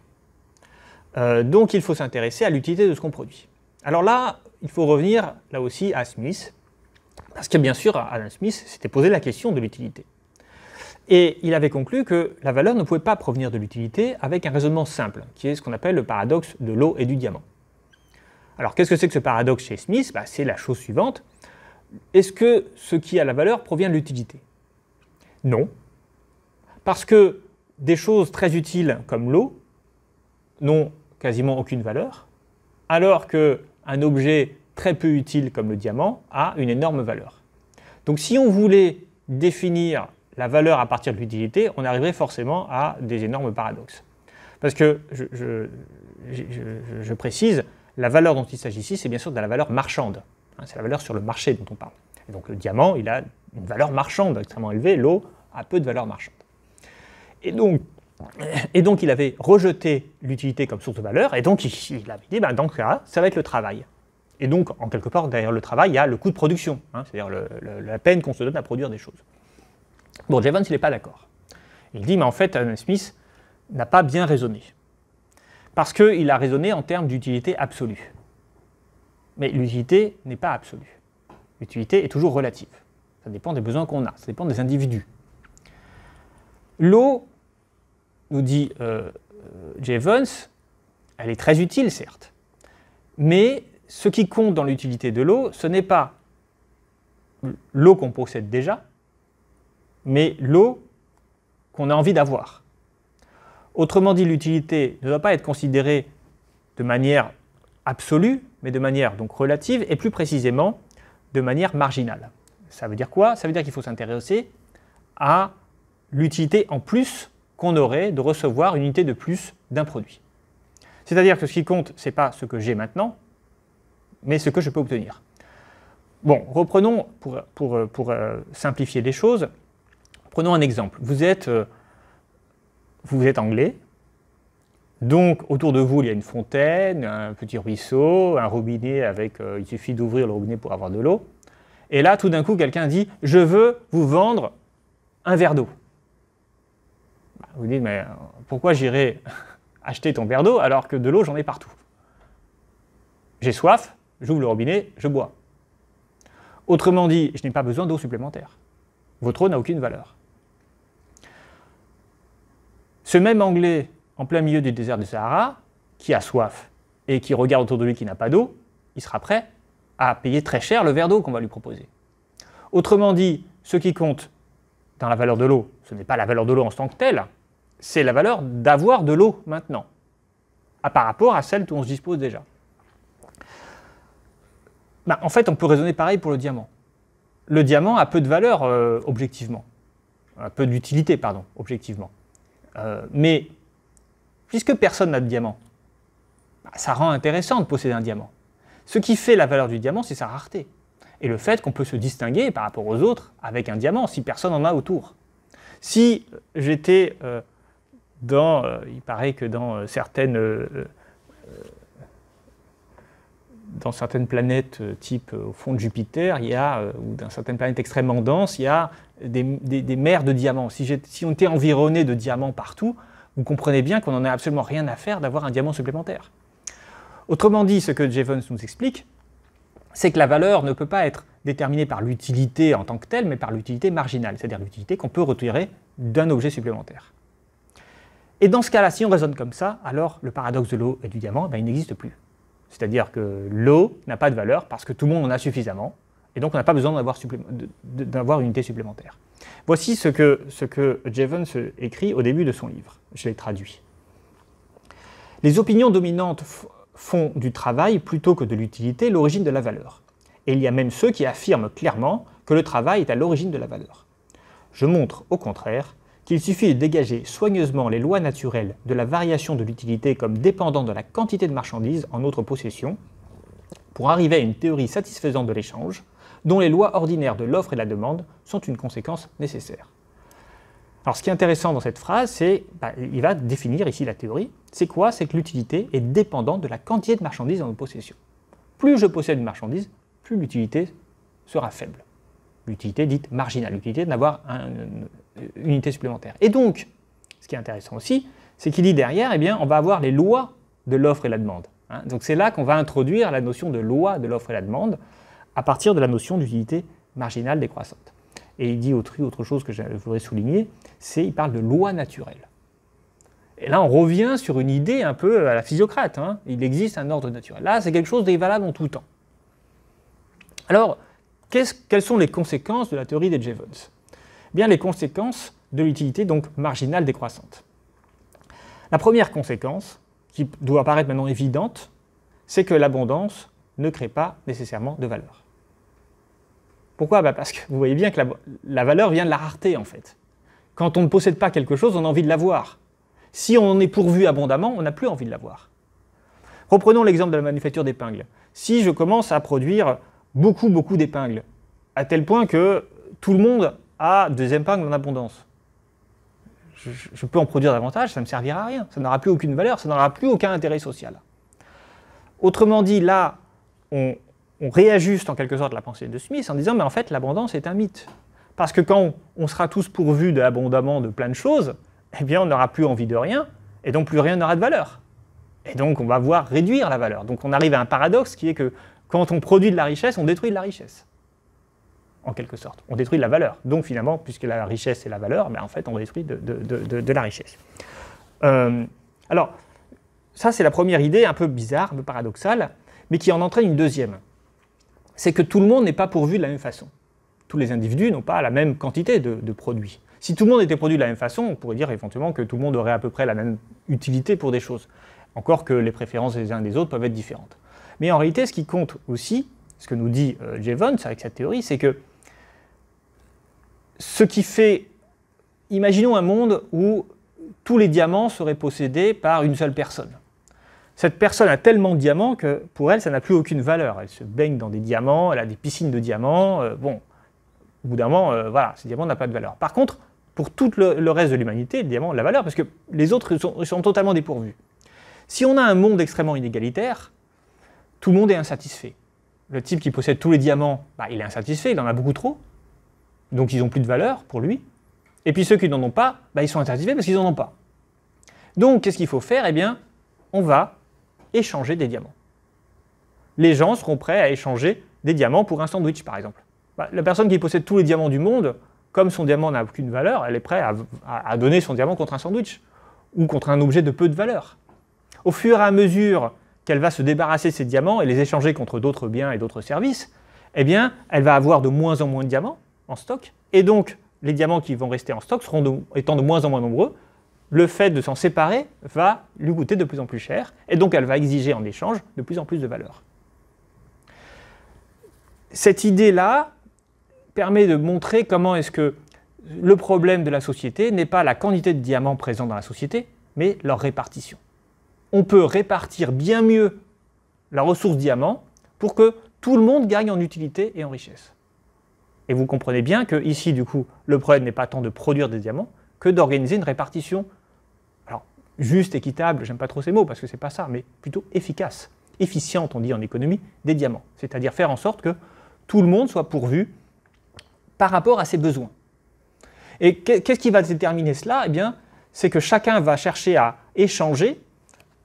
Euh, donc, il faut s'intéresser à l'utilité de ce qu'on produit. Alors là, il faut revenir, là aussi, à Smith, parce que bien sûr, Adam Smith s'était posé la question de l'utilité. Et il avait conclu que la valeur ne pouvait pas provenir de l'utilité avec un raisonnement simple, qui est ce qu'on appelle le paradoxe de l'eau et du diamant. Alors qu'est-ce que c'est que ce paradoxe chez Smith bah, C'est la chose suivante. Est-ce que ce qui a la valeur provient de l'utilité Non. Parce que des choses très utiles comme l'eau n'ont quasiment aucune valeur, alors qu'un objet très peu utile comme le diamant a une énorme valeur. Donc si on voulait définir la valeur à partir de l'utilité, on arriverait forcément à des énormes paradoxes. Parce que, je, précise, la valeur dont il s'agit ici, c'est bien sûr de la valeur marchande. Hein, c'est la valeur sur le marché dont on parle. donc le diamant, il a une valeur marchande extrêmement élevée, l'eau a peu de valeur marchande. Et donc, il avait rejeté l'utilité comme source de valeur, et donc il, avait dit, ben, dans ça va être le travail. Et donc, en quelque part, derrière le travail, il y a le coût de production, hein, c'est-à-dire la peine qu'on se donne à produire des choses. Bon, Jevons, il n'est pas d'accord. Il dit, mais en fait, Adam Smith n'a pas bien raisonné. Parce qu'il a raisonné en termes d'utilité absolue. Mais l'utilité n'est pas absolue. L'utilité est toujours relative. Ça dépend des besoins qu'on a, ça dépend des individus. L'eau, nous dit euh, euh elle est très utile, certes, mais ce qui compte dans l'utilité de l'eau, ce n'est pas l'eau qu'on possède déjà, mais l'eau qu'on a envie d'avoir. Autrement dit, l'utilité ne doit pas être considérée de manière absolue, mais de manière donc relative et plus précisément de manière marginale. Ça veut dire quoi Ça veut dire qu'il faut s'intéresser à l'utilité en plus qu'on aurait de recevoir une unité de plus d'un produit. C'est-à-dire que ce qui compte, ce n'est pas ce que j'ai maintenant, mais ce que je peux obtenir. Bon, reprenons, pour, pour, euh, simplifier les choses, prenons un exemple. Vous êtes, euh, vous êtes anglais, donc autour de vous, il y a une fontaine, un petit ruisseau, un robinet avec, euh, il suffit d'ouvrir le robinet pour avoir de l'eau. Et là, tout d'un coup, quelqu'un dit, je veux vous vendre un verre d'eau. Bah, vous dites, mais pourquoi j'irai acheter ton verre d'eau alors que de l'eau, j'en ai partout J'ai soif, j'ouvre le robinet, je bois. Autrement dit, je n'ai pas besoin d'eau supplémentaire. Votre eau n'a aucune valeur. Ce même Anglais, en plein milieu du désert du Sahara, qui a soif et qui regarde autour de lui qui n'a pas d'eau, il sera prêt à payer très cher le verre d'eau qu'on va lui proposer. Autrement dit, ce qui compte dans la valeur de l'eau, ce n'est pas la valeur de l'eau en tant que telle, c'est la valeur d'avoir de l'eau maintenant, à par rapport à celle dont on se dispose déjà. Bah, en fait, on peut raisonner pareil pour le diamant. Le diamant a peu de valeur, euh, objectivement. Euh, peu d'utilité, pardon, objectivement. Euh, mais puisque personne n'a de diamant, bah, ça rend intéressant de posséder un diamant. Ce qui fait la valeur du diamant, c'est sa rareté. Et le fait qu'on peut se distinguer par rapport aux autres avec un diamant, si personne en a autour. Si j'étais dans, il paraît que dans certaines dans certaines planètes euh, type euh, au fond de Jupiter, il y a, euh, ou dans certaines planètes extrêmement denses, il y a des, mers de diamants. Si, on était environné de diamants partout, vous comprenez bien qu'on n'en a absolument rien à faire d'avoir un diamant supplémentaire. Autrement dit, ce que Jevons nous explique, c'est que la valeur ne peut pas être déterminée par l'utilité en tant que telle, mais par l'utilité marginale, c'est-à-dire l'utilité qu'on peut retirer d'un objet supplémentaire. Et dans ce cas-là, si on raisonne comme ça, alors le paradoxe de l'eau et du diamant, ben, il n'existe plus. C'est-à-dire que l'eau n'a pas de valeur parce que tout le monde en a suffisamment, et donc on n'a pas besoin d'avoir une unité supplémentaire. Voici ce que, ce que Jevons écrit au début de son livre. Je l'ai traduit. Les opinions dominantes font du travail plutôt que de l'utilité l'origine de la valeur. Et il y a même ceux qui affirment clairement que le travail est à l'origine de la valeur. Je montre, au contraire, qu'il suffit de dégager soigneusement les lois naturelles de la variation de l'utilité comme dépendant de la quantité de marchandises en notre possession pour arriver à une théorie satisfaisante de l'échange, dont les lois ordinaires de l'offre et de la demande sont une conséquence nécessaire. Alors ce qui est intéressant dans cette phrase, c'est qu'il bah, il va définir ici la théorie. C'est quoi C'est que l'utilité est dépendante de la quantité de marchandises en nos possessions. Plus je possède une marchandise, plus l'utilité sera faible. L'utilité dite marginale, l'utilité d'avoir un, Unité supplémentaire. Et donc, ce qui est intéressant aussi, c'est qu'il dit derrière, eh bien, on va avoir les lois de l'offre et la demande. Hein. Donc c'est là qu'on va introduire la notion de loi de l'offre et la demande à partir de la notion d'utilité marginale décroissante. Et il dit autre, chose que je voudrais souligner, c'est qu'il parle de loi naturelle. Et là, on revient sur une idée un peu à la physiocrate. Hein. Il existe un ordre naturel. Là, c'est quelque chose d'évalable en tout temps. Alors, quelles sont les conséquences de la théorie des Jevons bien les conséquences de l'utilité donc marginale décroissante. La première conséquence, qui doit paraître maintenant évidente, c'est que l'abondance ne crée pas nécessairement de valeur. Pourquoi bah, Parce que vous voyez bien que la, valeur vient de la rareté en fait. Quand on ne possède pas quelque chose, on a envie de l'avoir. Si on en est pourvu abondamment, on n'a plus envie de l'avoir. Reprenons l'exemple de la manufacture d'épingles. Si je commence à produire beaucoup, beaucoup d'épingles, à tel point que tout le monde à deuxième épingles en abondance. Je, peux en produire davantage, ça ne me servira à rien. Ça n'aura plus aucune valeur, ça n'aura plus aucun intérêt social. Autrement dit, là, on, réajuste en quelque sorte la pensée de Smith en disant, mais en fait, l'abondance est un mythe. Parce que quand on sera tous pourvus d'abondamment de plein de choses, eh bien, on n'aura plus envie de rien, et donc plus rien n'aura de valeur. Et donc, on va voir réduire la valeur. Donc, on arrive à un paradoxe qui est que quand on produit de la richesse, on détruit de la richesse en quelque sorte. On détruit de la valeur. Donc finalement, puisque la richesse est la valeur, mais en fait, on détruit de, la richesse. Euh, alors, ça, c'est la première idée, un peu bizarre, un peu paradoxale, mais qui en entraîne une deuxième. C'est que tout le monde n'est pas pourvu de la même façon. Tous les individus n'ont pas la même quantité de, produits. Si tout le monde était produit de la même façon, on pourrait dire éventuellement que tout le monde aurait à peu près la même utilité pour des choses. Encore que les préférences des uns des autres peuvent être différentes. Mais en réalité, ce qui compte aussi, ce que nous dit euh, Jevons avec cette théorie, c'est que ce qui fait, imaginons un monde où tous les diamants seraient possédés par une seule personne. Cette personne a tellement de diamants que pour elle, ça n'a plus aucune valeur. Elle se baigne dans des diamants, elle a des piscines de diamants. Euh, bon, au bout d'un moment, euh, voilà, ces diamants n'ont pas de valeur. Par contre, pour tout le, reste de l'humanité, le diamant a de la valeur parce que les autres sont, totalement dépourvus. Si on a un monde extrêmement inégalitaire, tout le monde est insatisfait. Le type qui possède tous les diamants, bah, il est insatisfait, il en a beaucoup trop donc ils n'ont plus de valeur pour lui. Et puis ceux qui n'en ont pas, bah, ils sont interdits parce qu'ils n'en ont pas. Donc qu'est-ce qu'il faut faire Eh bien, on va échanger des diamants. Les gens seront prêts à échanger des diamants pour un sandwich, par exemple. Bah, la personne qui possède tous les diamants du monde, comme son diamant n'a aucune valeur, elle est prête à, à donner son diamant contre un sandwich ou contre un objet de peu de valeur. Au fur et à mesure qu'elle va se débarrasser de ses diamants et les échanger contre d'autres biens et d'autres services, eh bien, elle va avoir de moins en moins de diamants, en stock. Et donc, les diamants qui vont rester en stock seront étant de moins en moins nombreux. Le fait de s'en séparer va lui coûter de plus en plus cher, et donc elle va exiger en échange de plus en plus de valeur. Cette idée-là permet de montrer comment est-ce que le problème de la société n'est pas la quantité de diamants présents dans la société, mais leur répartition. On peut répartir bien mieux la ressource diamant pour que tout le monde gagne en utilité et en richesse. Et vous comprenez bien que ici, du coup, le problème n'est pas tant de produire des diamants que d'organiser une répartition. Alors, juste, équitable, j'aime pas trop ces mots parce que c'est pas ça, mais plutôt efficace, efficiente, on dit en économie, des diamants. C'est-à-dire faire en sorte que tout le monde soit pourvu par rapport à ses besoins. Et qu'est-ce qui va déterminer cela Eh bien, c'est que chacun va chercher à échanger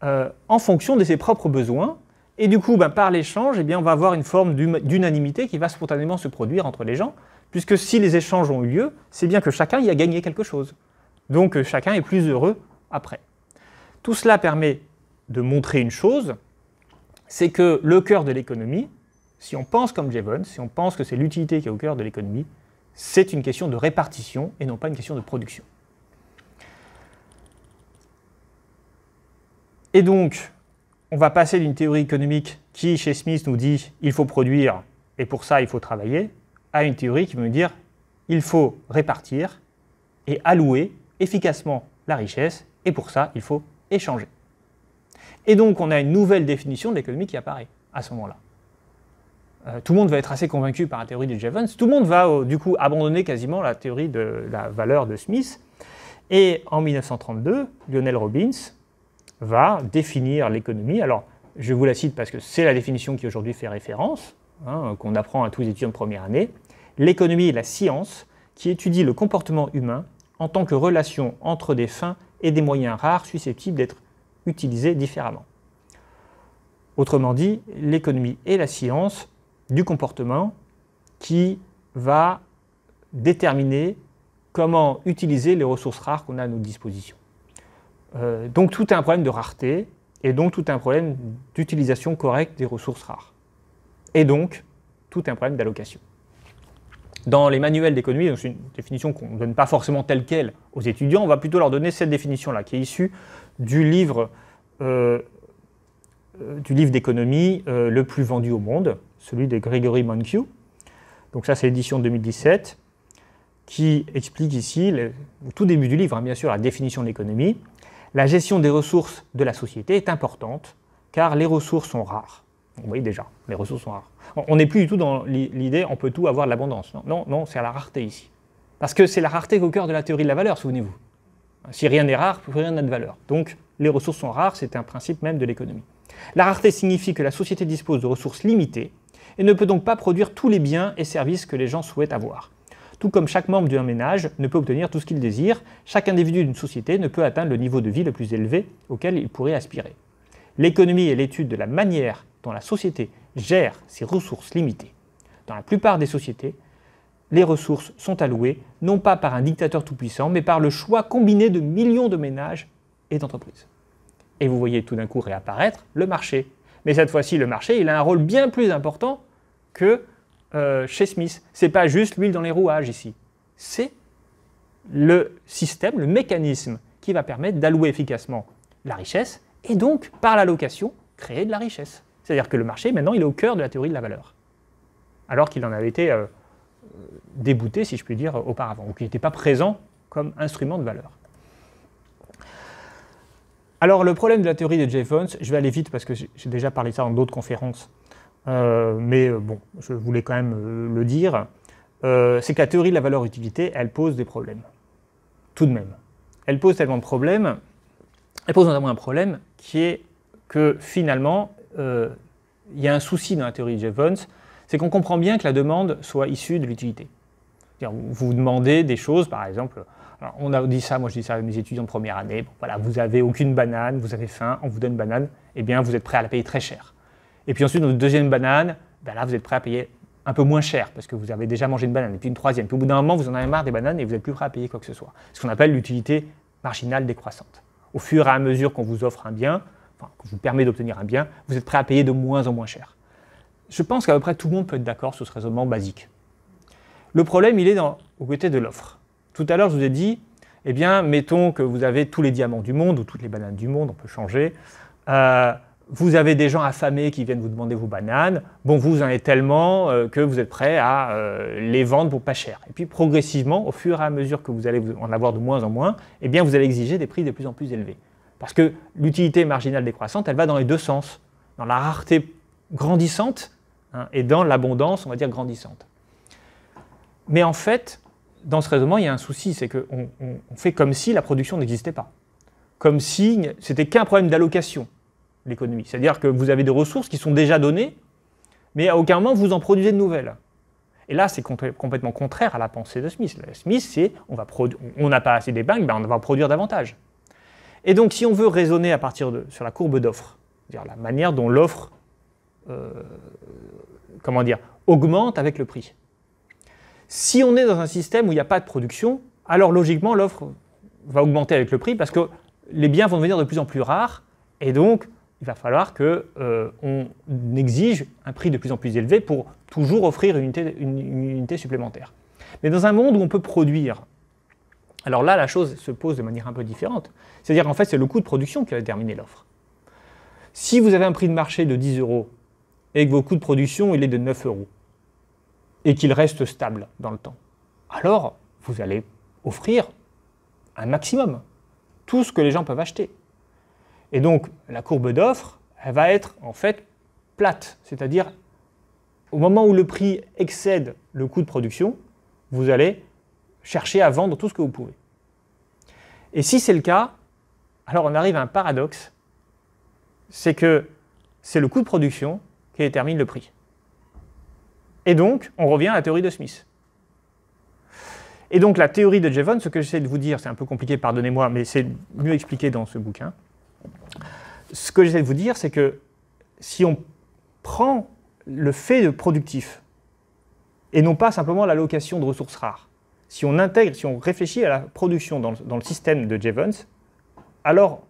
euh, en fonction de ses propres besoins et du coup, bah, par l'échange, eh on va avoir une forme d'unanimité qui va spontanément se produire entre les gens, puisque si les échanges ont eu lieu, c'est bien que chacun y a gagné quelque chose. Donc euh, chacun est plus heureux après. Tout cela permet de montrer une chose, c'est que le cœur de l'économie, si on pense comme Jevons, si on pense que c'est l'utilité qui est au cœur de l'économie, c'est une question de répartition et non pas une question de production. Et donc, on va passer d'une théorie économique qui, chez Smith, nous dit il faut produire et pour ça il faut travailler, à une théorie qui veut dire il faut répartir et allouer efficacement la richesse et pour ça il faut échanger. Et donc on a une nouvelle définition de l'économie qui apparaît à ce moment-là. Euh, tout le monde va être assez convaincu par la théorie de Jevons, tout le monde va euh, du coup abandonner quasiment la théorie de la valeur de Smith. Et en 1932, Lionel Robbins, va définir l'économie. Alors, je vous la cite parce que c'est la définition qui aujourd'hui fait référence, hein, qu'on apprend à tous les étudiants de première année. L'économie est la science qui étudie le comportement humain en tant que relation entre des fins et des moyens rares susceptibles d'être utilisés différemment. Autrement dit, l'économie est la science du comportement qui va déterminer comment utiliser les ressources rares qu'on a à notre disposition. Euh, donc tout un problème de rareté et donc tout un problème d'utilisation correcte des ressources rares. Et donc tout un problème d'allocation. Dans les manuels d'économie, c'est une définition qu'on ne donne pas forcément telle qu'elle aux étudiants, on va plutôt leur donner cette définition-là, qui est issue du livre euh, euh, du livre d'économie le plus vendu au monde, celui de Gregory Mankiw. Donc ça, c'est l'édition 2017, qui explique ici, au tout début du livre, hein, bien sûr, la définition de l'économie, la gestion des ressources de la société est importante car les ressources sont rares. Vous voyez déjà, les ressources sont rares. On n'est plus du tout dans l'idée on peut tout avoir de l'abondance. Non, non, non c'est la rareté ici. Parce que c'est la rareté au cœur de la théorie de la valeur, souvenez-vous. Si rien n'est rare, rien n'a de valeur. Donc les ressources sont rares, c'est un principe même de l'économie. La rareté signifie que la société dispose de ressources limitées et ne peut donc pas produire tous les biens et services que les gens souhaitent avoir tout comme chaque membre d'un ménage ne peut obtenir tout ce qu'il désire, chaque individu d'une société ne peut atteindre le niveau de vie le plus élevé auquel il pourrait aspirer. L'économie est l'étude de la manière dont la société gère ses ressources limitées. Dans la plupart des sociétés, les ressources sont allouées non pas par un dictateur tout-puissant, mais par le choix combiné de millions de ménages et d'entreprises. Et vous voyez tout d'un coup réapparaître le marché. Mais cette fois-ci, le marché, il a un rôle bien plus important que euh, chez Smith. C'est pas juste l'huile dans les rouages ici. C'est le système, le mécanisme qui va permettre d'allouer efficacement la richesse et donc, par l'allocation, créer de la richesse. C'est-à-dire que le marché, maintenant, il est au cœur de la théorie de la valeur. Alors qu'il en avait été euh, débouté, si je puis dire, auparavant, ou qu'il n'était pas présent comme instrument de valeur. Alors, le problème de la théorie de J. Vance, je vais aller vite parce que j'ai déjà parlé de ça dans d'autres conférences. Euh, mais euh, bon, je voulais quand même euh, le dire, c'est que la théorie de la valeur-utilité, elle pose des problèmes. Tout de même. Elle pose tellement de problèmes, elle pose notamment un problème qui est que finalement, il y a un souci dans la théorie de Jevons, c'est qu'on comprend bien que la demande soit issue de l'utilité. Vous demandez des choses, par exemple, on a dit ça, moi je dis ça à mes étudiants de première année, voilà, vous n'avez aucune banane, vous avez faim, on vous donne une banane, et eh bien vous êtes prêt à la payer très cher. Et puis ensuite, dans une deuxième banane, ben là, vous êtes prêt à payer un peu moins cher parce que vous avez déjà mangé une banane. Et puis une troisième. Puis au bout d'un moment, vous en avez marre des bananes et vous n'êtes plus prêt à payer quoi que ce soit. Ce qu'on appelle l'utilité marginale décroissante. Au fur et à mesure qu'on vous offre un bien, enfin, qu'on vous permet d'obtenir un bien, vous êtes prêt à payer de moins en moins cher. Je pense qu'à peu près tout le monde peut être d'accord sur ce raisonnement basique. Le problème, il est dans, au côté de l'offre. Tout à l'heure, je vous ai dit, eh bien, mettons que vous avez tous les diamants du monde ou toutes les bananes du monde, on peut changer. Euh, vous avez des gens affamés qui viennent vous demander vos bananes. Bon, vous en avez tellement euh, que vous êtes prêt à euh, les vendre pour pas cher. Et puis progressivement, au fur et à mesure que vous allez en avoir de moins en moins, eh bien, vous allez exiger des prix de plus en plus élevés. Parce que l'utilité marginale décroissante, elle va dans les deux sens. Dans la rareté grandissante hein, et dans l'abondance, on va dire, grandissante. Mais en fait, dans ce raisonnement, il y a un souci, c'est qu'on fait comme si la production n'existait pas. Comme si c'était qu'un problème d'allocation l'économie. C'est-à-dire que vous avez des ressources qui sont déjà données, mais à aucun moment vous en produisez de nouvelles. Et là, c'est complètement contraire à la pensée de Smith. Smith, c'est on n'a pas assez d'épargne, ben on va produire davantage. Et donc, si on veut raisonner à partir de sur la courbe d'offre, c'est-à-dire la manière dont l'offre, euh, augmente avec le prix. Si on est dans un système où il n'y a pas de production, alors logiquement l'offre va augmenter avec le prix parce que les biens vont devenir de plus en plus rares et donc il va falloir qu'on euh, exige un prix de plus en plus élevé pour toujours offrir une unité, unité, supplémentaire. Mais dans un monde où on peut produire, alors là, la chose se pose de manière un peu différente. C'est-à-dire, qu'en fait, c'est le coût de production qui va déterminer l'offre. Si vous avez un prix de marché de 10 euros et que vos coûts de production, il est de 9 euros, et qu'il reste stable dans le temps, alors vous allez offrir un maximum, tout ce que les gens peuvent acheter. Et donc, la courbe d'offre, elle va être en fait plate, c'est-à-dire au moment où le prix excède le coût de production, vous allez chercher à vendre tout ce que vous pouvez. Et si c'est le cas, alors on arrive à un paradoxe, c'est que c'est le coût de production qui détermine le prix. Et donc, on revient à la théorie de Smith. Et donc, la théorie de Jevon, ce que j'essaie de vous dire, c'est un peu compliqué, pardonnez-moi, mais c'est mieux expliqué dans ce bouquin, ce que j'essaie de vous dire, c'est que si on prend le fait de productif et non pas simplement l'allocation de ressources rares, si on intègre, si on réfléchit à la production dans le, système de Jevons, alors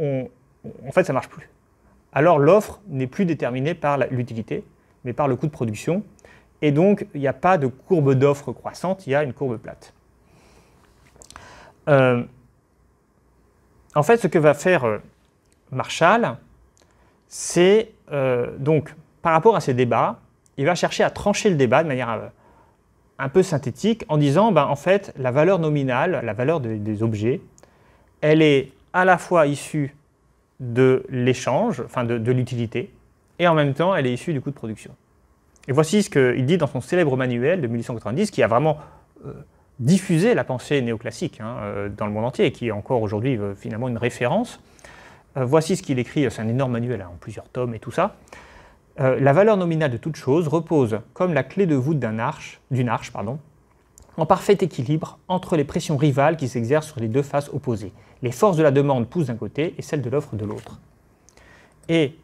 en fait ça ne marche plus. Alors l'offre n'est plus déterminée par l'utilité, mais par le coût de production. Et donc il n'y a pas de courbe d'offre croissante, il y a une courbe plate. Euh, en fait, ce que va faire euh, Marshall, c'est euh, donc par rapport à ces débats, il va chercher à trancher le débat de manière euh, un, peu synthétique en disant ben, en fait la valeur nominale, la valeur des objets, elle est à la fois issue de l'échange, enfin de, l'utilité, et en même temps elle est issue du coût de production. Et voici ce qu'il dit dans son célèbre manuel de 1890 qui a vraiment euh, diffusé la pensée néoclassique hein, dans le monde entier et qui est encore aujourd'hui finalement une référence. Euh, voici ce qu'il écrit, c'est un énorme manuel hein, en plusieurs tomes et tout ça. Euh, la valeur nominale de toute chose repose, comme la clé de voûte d'une arche, arche pardon, en parfait équilibre entre les pressions rivales qui s'exercent sur les deux faces opposées. Les forces de la demande poussent d'un côté et celles de l'offre de l'autre. Et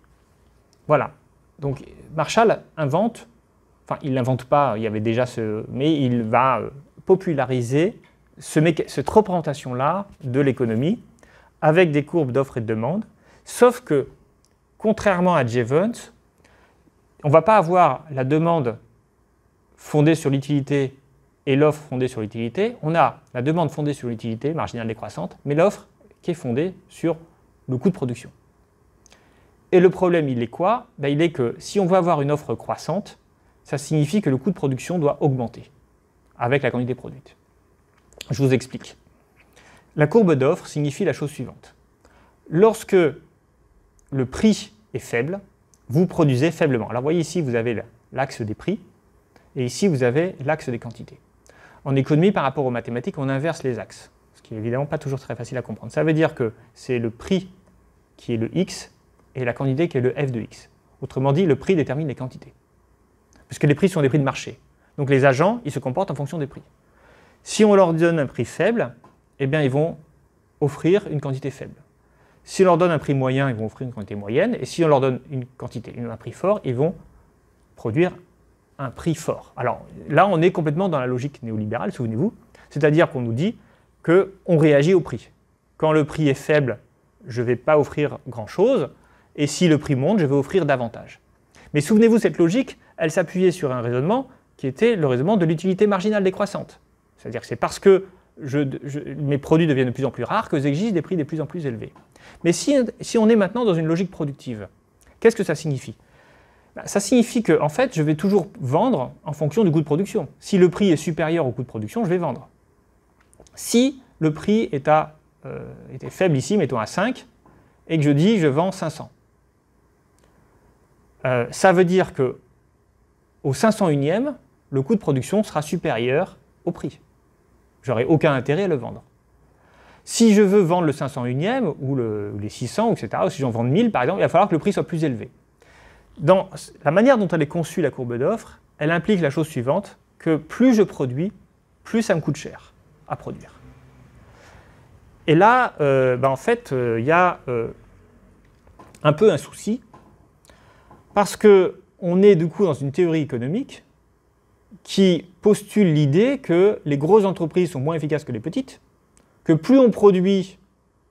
voilà. Donc Marshall invente, enfin il l'invente pas, il y avait déjà ce, mais il va euh, populariser ce cette représentation-là de l'économie avec des courbes d'offres et de demande, sauf que, contrairement à Jevons, on ne va pas avoir la demande fondée sur l'utilité et l'offre fondée sur l'utilité. On a la demande fondée sur l'utilité, marginale décroissante, mais l'offre qui est fondée sur le coût de production. Et le problème, il est quoi ben, Il est que si on veut avoir une offre croissante, ça signifie que le coût de production doit augmenter avec la quantité produite. Je vous explique. La courbe d'offre signifie la chose suivante. Lorsque le prix est faible, vous produisez faiblement. Alors vous voyez ici, vous avez l'axe des prix, et ici, vous avez l'axe des quantités. En économie, par rapport aux mathématiques, on inverse les axes, ce qui n'est évidemment pas toujours très facile à comprendre. Ça veut dire que c'est le prix qui est le x et la quantité qui est le f de x. Autrement dit, le prix détermine les quantités. parce que les prix sont des prix de marché. Donc les agents, ils se comportent en fonction des prix. Si on leur donne un prix faible, eh bien, ils vont offrir une quantité faible. Si on leur donne un prix moyen, ils vont offrir une quantité moyenne. Et si on leur donne une quantité, un prix fort, ils vont produire un prix fort. Alors là, on est complètement dans la logique néolibérale, souvenez-vous. C'est-à-dire qu'on nous dit qu'on réagit au prix. Quand le prix est faible, je ne vais pas offrir grand-chose. Et si le prix monte, je vais offrir davantage. Mais souvenez-vous, cette logique, elle s'appuyait sur un raisonnement qui était le raisonnement de l'utilité marginale décroissante. C'est-à-dire que c'est parce que mes produits deviennent de plus en plus rares, que j'exige des prix de plus en plus élevés. Mais si, on est maintenant dans une logique productive, qu'est-ce que ça signifie ben, ça signifie que, fait, je vais toujours vendre en fonction du coût de production. Si le prix est supérieur au coût de production, je vais vendre. Si le prix est euh, était faible ici, mettons à 5, et que je dis je vends 500, euh, ça veut dire que au 501e, le coût de production sera supérieur au prix. J'aurais aucun intérêt à le vendre. Si je veux vendre le 501e ou, les 600, etc., ou si j'en vends 1000 par exemple, il va falloir que le prix soit plus élevé. Dans la manière dont elle est conçue, la courbe d'offres, elle implique la chose suivante, que plus je produis, plus ça me coûte cher à produire. Et là, euh, ben, en fait, euh, il y a euh, un peu un souci, parce qu'on est du coup dans une théorie économique qui postule l'idée que les grosses entreprises sont moins efficaces que les petites, que plus on produit,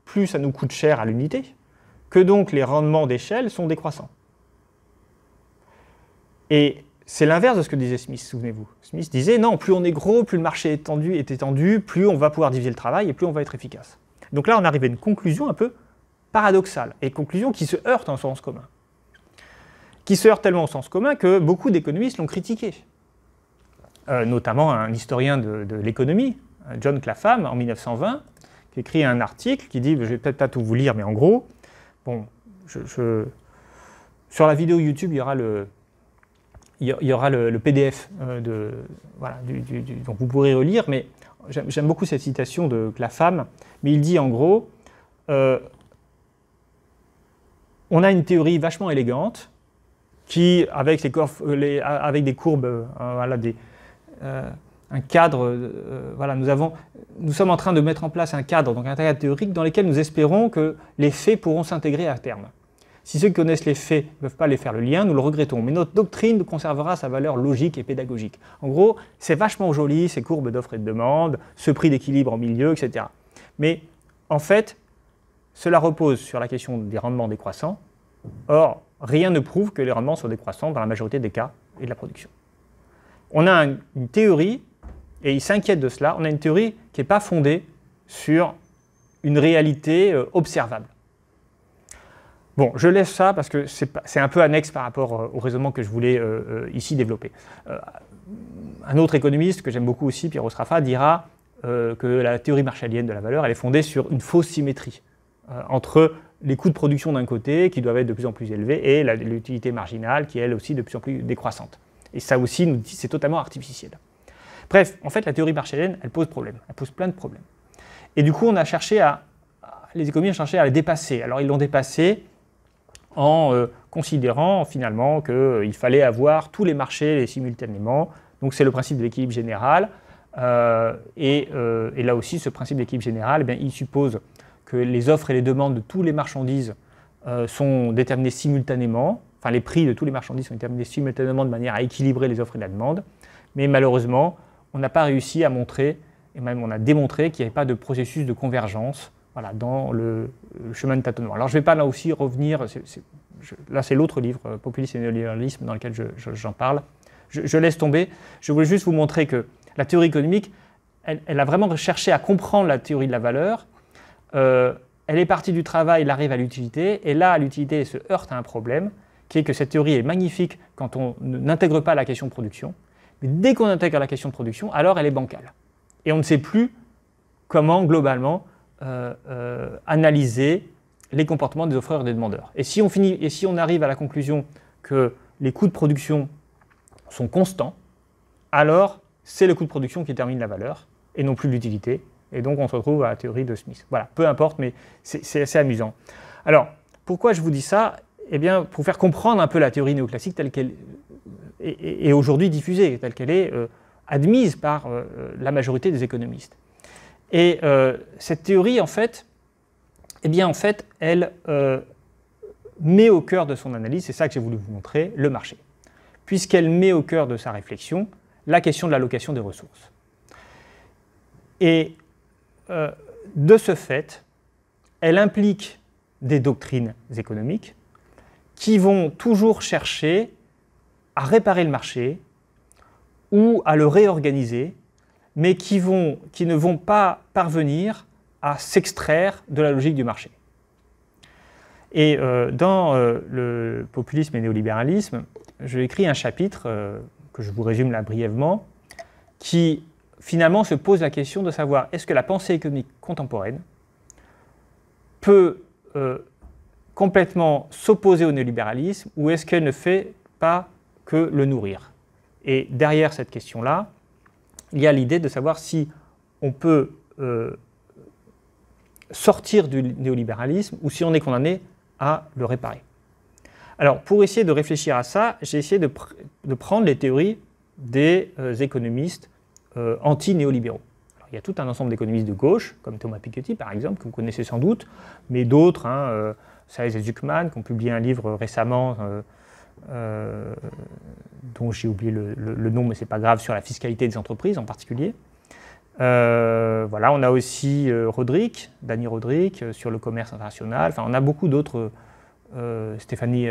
plus ça nous coûte cher à l'unité, que donc les rendements d'échelle sont décroissants. Et c'est l'inverse de ce que disait Smith, souvenez-vous. Smith disait non, plus on est gros, plus le marché est tendu, est étendu, plus on va pouvoir diviser le travail et plus on va être efficace. Donc là, on arrive à une conclusion un peu paradoxale, et conclusion qui se heurte en sens commun. Qui se heurte tellement au sens commun que beaucoup d'économistes l'ont critiqué. Euh, notamment un historien de, l'économie, John Clapham, en 1920, qui écrit un article qui dit, je vais peut-être pas tout vous lire, mais en gros, bon, je, sur la vidéo YouTube, il y aura le, il y aura le, PDF euh, de, donc vous pourrez relire, mais j'aime beaucoup cette citation de Clapham, mais il dit en gros, euh, on a une théorie vachement élégante qui, avec, avec des courbes, voilà, des, euh, un cadre, euh, voilà, nous, sommes en train de mettre en place un cadre, donc un théorique dans lequel nous espérons que les faits pourront s'intégrer à terme. Si ceux qui connaissent les faits ne peuvent pas les faire le lien, nous le regrettons, mais notre doctrine conservera sa valeur logique et pédagogique. En gros, c'est vachement joli, ces courbes d'offres et de demandes, ce prix d'équilibre en milieu, etc. Mais en fait, cela repose sur la question des rendements décroissants. Or, rien ne prouve que les rendements sont décroissants dans la majorité des cas et de la production on a une, théorie, et il s'inquiète de cela, on a une théorie qui n'est pas fondée sur une réalité euh, observable. Bon, je laisse ça parce que c'est un peu annexe par rapport euh, au raisonnement que je voulais euh, ici développer. un autre économiste que j'aime beaucoup aussi, Pierre Sraffa, dira que la théorie marchalienne de la valeur, elle est fondée sur une fausse symétrie entre les coûts de production d'un côté, qui doivent être de plus en plus élevés, et l'utilité marginale, qui est elle aussi de plus en plus décroissante. Et ça aussi, nous dit, c'est totalement artificiel. Bref, en fait, la théorie marchélienne, elle pose problème. Elle pose plein de problèmes. Et du coup, on a cherché à, les économistes ont cherché à la dépasser. Alors, ils l'ont dépassé en euh, considérant finalement qu'il euh, fallait avoir tous les marchés simultanément. Donc, c'est le principe de l'équilibre général. Euh, et, là aussi, ce principe d'équilibre général, eh il suppose que les offres et les demandes de tous les marchandises sont déterminées simultanément les prix de tous les marchandises sont déterminés simultanément de manière à équilibrer les offres et la demande. Mais malheureusement, on n'a pas réussi à montrer, et même on a démontré qu'il n'y avait pas de processus de convergence voilà, dans le, chemin de tâtonnement. Alors je ne vais pas là aussi revenir, là c'est l'autre livre, euh, Populisme et néolibéralisme, dans lequel j'en parle. Je, laisse tomber. Je voulais juste vous montrer que la théorie économique, elle, a vraiment cherché à comprendre la théorie de la valeur. Euh, elle est partie du travail, elle arrive à l'utilité, et là, l'utilité se heurte à un problème, qui est que cette théorie est magnifique quand on n'intègre pas la question de production, mais dès qu'on intègre la question de production, alors elle est bancale. Et on ne sait plus comment globalement euh, euh, analyser les comportements des offreurs et des demandeurs. Et si on, finit, et si on arrive à la conclusion que les coûts de production sont constants, alors c'est le coût de production qui termine la valeur et non plus l'utilité. Et donc on se retrouve à la théorie de Smith. Voilà, peu importe, mais c'est assez amusant. Alors, pourquoi je vous dis ça eh bien, pour faire comprendre un peu la théorie néoclassique telle qu'elle est, aujourd'hui diffusée, telle qu'elle est euh, admise par euh, euh, la majorité des économistes. Et cette théorie, en fait, eh bien, en fait, elle met au cœur de son analyse, c'est ça que j'ai voulu vous montrer, le marché, puisqu'elle met au cœur de sa réflexion la question de l'allocation des ressources. Et de ce fait, elle implique des doctrines économiques, qui vont toujours chercher à réparer le marché ou à le réorganiser, mais qui, vont, qui ne vont pas parvenir à s'extraire de la logique du marché. Et euh, dans euh, le populisme et néolibéralisme, j'ai écrit un chapitre euh, que je vous résume là brièvement, qui finalement se pose la question de savoir est-ce que la pensée économique contemporaine peut complètement s'opposer au néolibéralisme ou est-ce qu'elle ne fait pas que le nourrir Et derrière cette question-là, il y a l'idée de savoir si on peut euh, sortir du néolibéralisme ou si on est condamné à le réparer. Alors, pour essayer de réfléchir à ça, j'ai essayé de, prendre les théories des euh, économistes euh, anti-néolibéraux. Il y a tout un ensemble d'économistes de gauche, comme Thomas Piketty par exemple, que vous connaissez sans doute, mais d'autres, hein, Saez et Zuckman, qui ont publié un livre récemment euh, euh, dont j'ai oublié le, nom, mais c'est pas grave, sur la fiscalité des entreprises en particulier. Euh, voilà, on a aussi Roderick, Danny Roderick, sur le commerce international. Enfin, on a beaucoup d'autres. Stéphanie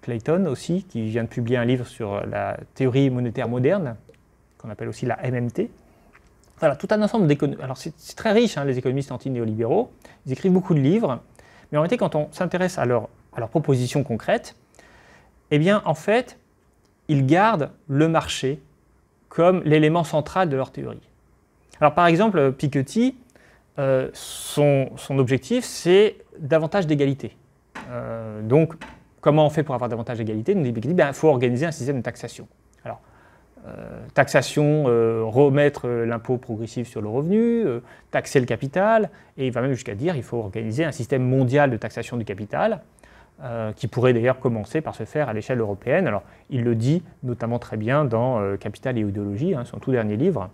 Clayton aussi, qui vient de publier un livre sur la théorie monétaire moderne, qu'on appelle aussi la MMT. Voilà, tout un ensemble d'économistes. Alors, c'est très riche, hein, les économistes anti-néolibéraux. Ils écrivent beaucoup de livres. Mais en réalité, quand on s'intéresse à leurs propositions concrètes, eh bien, en fait, ils gardent le marché comme l'élément central de leur théorie. Alors, par exemple, Piketty, euh, son, objectif, c'est davantage d'égalité. Euh, donc, comment on fait pour avoir davantage d'égalité Nous dit il ben, faut organiser un système de taxation. Euh, taxation, euh, remettre euh, l'impôt progressif sur le revenu, taxer le capital, et il va même jusqu'à dire qu'il faut organiser un système mondial de taxation du capital, qui pourrait d'ailleurs commencer par se faire à l'échelle européenne. Alors, il le dit notamment très bien dans Capital et idéologie, hein, son tout dernier livre.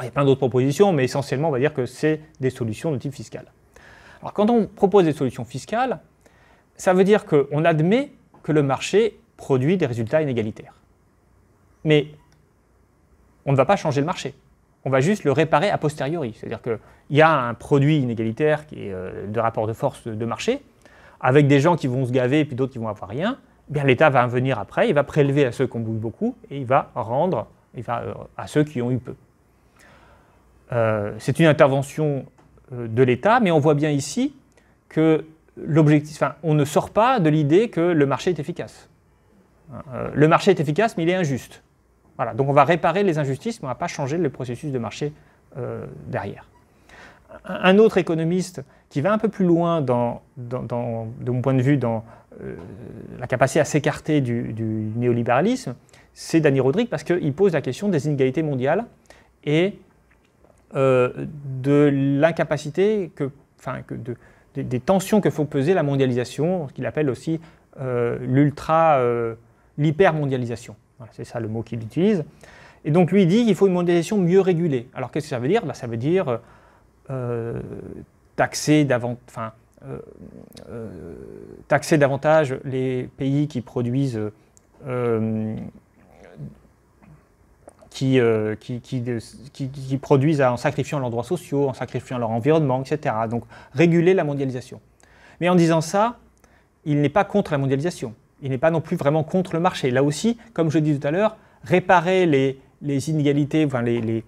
il y a plein d'autres propositions, mais essentiellement, on va dire que c'est des solutions de type fiscal. Alors, quand on propose des solutions fiscales, ça veut dire qu'on admet que le marché produit des résultats inégalitaires. Mais on ne va pas changer le marché. On va juste le réparer a posteriori. C'est-à-dire qu'il y a un produit inégalitaire qui est euh, de rapport de force de marché, avec des gens qui vont se gaver et puis d'autres qui vont avoir rien. Eh bien, l'État va venir après, il va prélever à ceux qui ont beaucoup et il va rendre euh, à ceux qui ont eu peu. Euh, c'est une intervention de l'État, mais on voit bien ici que l'objectif, on ne sort pas de l'idée que le marché est efficace. le marché est efficace, mais il est injuste donc on va réparer les injustices, mais on ne va pas changer le processus de marché euh, derrière. Un autre économiste qui va un peu plus loin, de mon point de vue, dans euh, la capacité à s'écarter du, néolibéralisme, c'est Danny Rodrigue, parce qu'il pose la question des inégalités mondiales et euh, de l'incapacité, des, tensions que faut peser la mondialisation, ce qu'il appelle aussi l'ultra, l'hypermondialisation c'est ça le mot qu'il utilise. Et donc lui dit qu'il faut une mondialisation mieux régulée. Alors qu'est-ce que ça veut dire bah, Ça veut dire euh, euh, euh, taxer, davantage les pays qui produisent, qui, qui, produisent en sacrifiant leurs droits sociaux, en sacrifiant leur environnement, etc. Donc réguler la mondialisation. Mais en disant ça, il n'est pas contre la mondialisation il n'est pas non plus vraiment contre le marché. Là aussi, comme je disais tout à l'heure, réparer les, inégalités, enfin les,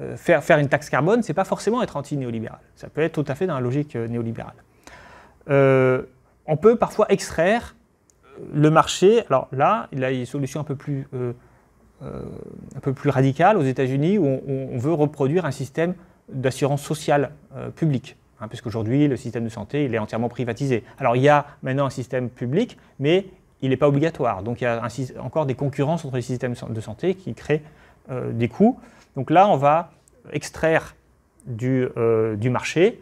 euh, faire, faire, une taxe carbone, c'est pas forcément être anti-néolibéral. Ça peut être tout à fait dans la logique euh, néolibérale. Euh, on peut parfois extraire le marché. Alors là, il y a une solution un peu plus, un peu plus radicale aux États-Unis où on, veut reproduire un système d'assurance sociale publique. puisque hein, puisqu'aujourd'hui, le système de santé, il est entièrement privatisé. Alors, il y a maintenant un système public, mais il n'est pas obligatoire. Donc il y a encore des concurrences entre les systèmes de santé qui créent euh, des coûts. Donc là, on va extraire du, euh, marché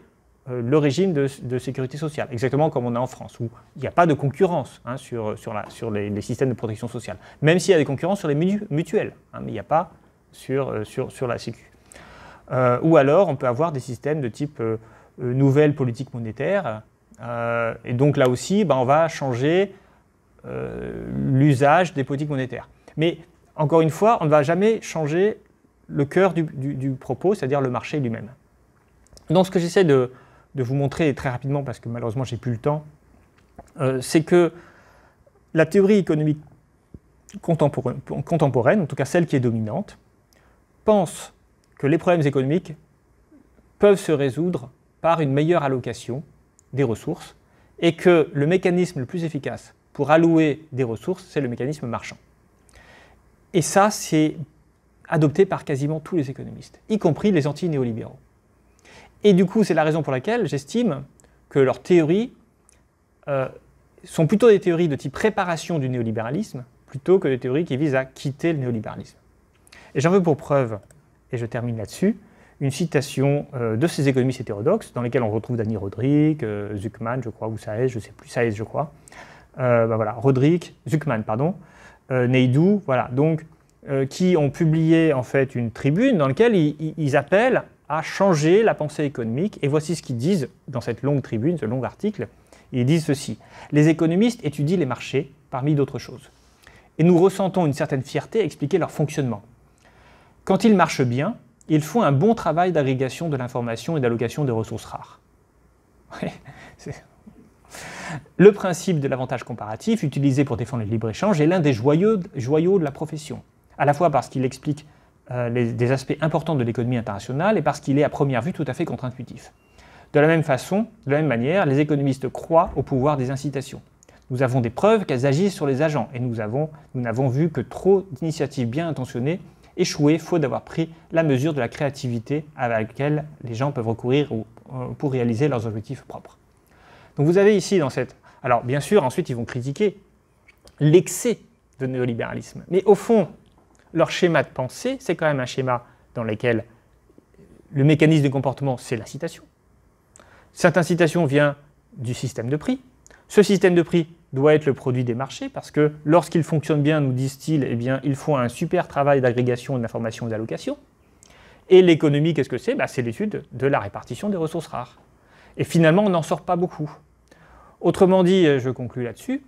euh, le régime de, sécurité sociale, exactement comme on a en France, où il n'y a pas de concurrence hein, sur, la, sur les, systèmes de protection sociale, même s'il y a des concurrences sur les mutuelles, hein, mais il n'y a pas sur, sur, la Sécu. ou alors, on peut avoir des systèmes de type nouvelle politique monétaire, et donc là aussi, ben, on va changer euh, l'usage des politiques monétaires. Mais encore une fois, on ne va jamais changer le cœur du, propos, c'est-à-dire le marché lui-même. Donc ce que j'essaie de, vous montrer très rapidement, parce que malheureusement j'ai plus le temps, euh, c'est que la théorie économique contemporaine, en tout cas celle qui est dominante, pense que les problèmes économiques peuvent se résoudre par une meilleure allocation des ressources et que le mécanisme le plus efficace pour allouer des ressources, c'est le mécanisme marchand. Et ça, c'est adopté par quasiment tous les économistes, y compris les anti-néolibéraux. Et du coup, c'est la raison pour laquelle j'estime que leurs théories euh, sont plutôt des théories de type préparation du néolibéralisme, plutôt que des théories qui visent à quitter le néolibéralisme. Et j'en veux pour preuve, et je termine là-dessus, une citation euh, de ces économistes hétérodoxes, dans lesquels on retrouve Dany Rodrigue, euh, Zuckman, je crois, ou Saez, je ne sais plus, Saez, je crois, Roderick euh, bah voilà, Zuckman, pardon, euh, Neidou, voilà, donc, euh, qui ont publié en fait une tribune dans laquelle ils, appellent à changer la pensée économique. Et voici ce qu'ils disent dans cette longue tribune, ce long article. Ils disent ceci Les économistes étudient les marchés parmi d'autres choses. Et nous ressentons une certaine fierté à expliquer leur fonctionnement. Quand ils marchent bien, ils font un bon travail d'agrégation de l'information et d'allocation des ressources rares. Le principe de l'avantage comparatif, utilisé pour défendre le libre-échange, est l'un des joyeux, joyaux de la profession, à la fois parce qu'il explique euh, des aspects importants de l'économie internationale et parce qu'il est à première vue tout à fait contre-intuitif. De la même façon, de la même manière, les économistes croient au pouvoir des incitations. Nous avons des preuves qu'elles agissent sur les agents et nous n'avons vu que trop d'initiatives bien intentionnées échouer faute d'avoir pris la mesure de la créativité avec laquelle les gens peuvent recourir euh, pour réaliser leurs objectifs propres. Donc vous avez ici dans cette... Alors bien sûr, ensuite ils vont critiquer l'excès de néolibéralisme. Mais au fond, leur schéma de pensée, c'est quand même un schéma dans lequel le mécanisme de comportement, c'est l'incitation. Cette incitation vient du système de prix. Ce système de prix doit être le produit des marchés parce que lorsqu'il fonctionne bien, nous disent-ils, eh bien, il font un super travail d'agrégation d'information et d'allocations. Et l'économie, qu'est-ce que c'est bah, C'est l'étude de la répartition des ressources rares. Et finalement, on n'en sort pas beaucoup. Autrement dit, euh, je conclus là-dessus,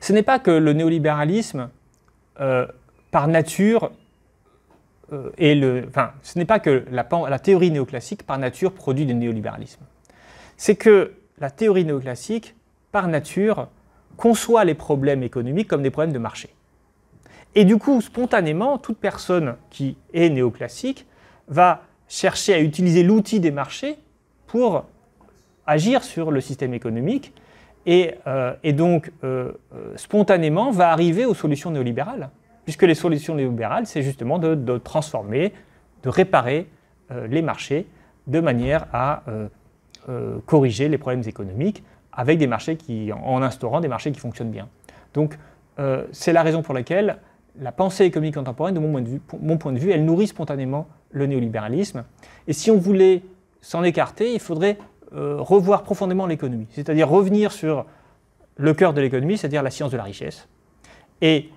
ce n'est pas que le néolibéralisme, euh, par nature, euh, est le, enfin, ce n'est pas que la, la théorie néoclassique, par nature, produit du néolibéralisme. C'est que la théorie néoclassique, par nature, conçoit les problèmes économiques comme des problèmes de marché. Et du coup, spontanément, toute personne qui est néoclassique va chercher à utiliser l'outil des marchés pour agir sur le système économique et, euh, donc euh, euh, spontanément va arriver aux solutions néolibérales, puisque les solutions néolibérales, c'est justement de, transformer, de réparer les marchés de manière à corriger les problèmes économiques avec des marchés qui, en instaurant des marchés qui fonctionnent bien. Donc c'est la raison pour laquelle la pensée économique contemporaine, de mon point de vue, mon point de vue elle nourrit spontanément le néolibéralisme. Et si on voulait s'en écarter, il faudrait euh, revoir profondément l'économie, c'est-à-dire revenir sur le cœur de l'économie, c'est-à-dire la science de la richesse, et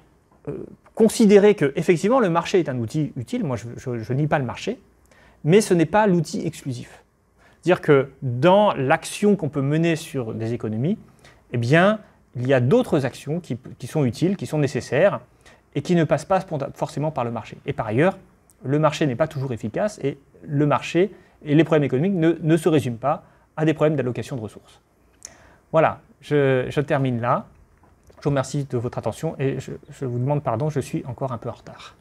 euh, considérer que effectivement le marché est un outil utile. Moi, je, nie pas le marché, mais ce n'est pas l'outil exclusif. cest à Dire que dans l'action qu'on peut mener sur des économies, eh bien, il y a d'autres actions qui, qui, sont utiles, qui sont nécessaires et qui ne passent pas forcément par le marché. Et par ailleurs, le marché n'est pas toujours efficace et le marché et les problèmes économiques ne, se résument pas à des problèmes d'allocation de ressources. Voilà, je, termine là. Je vous remercie de votre attention et je vous demande pardon, je suis encore un peu en retard.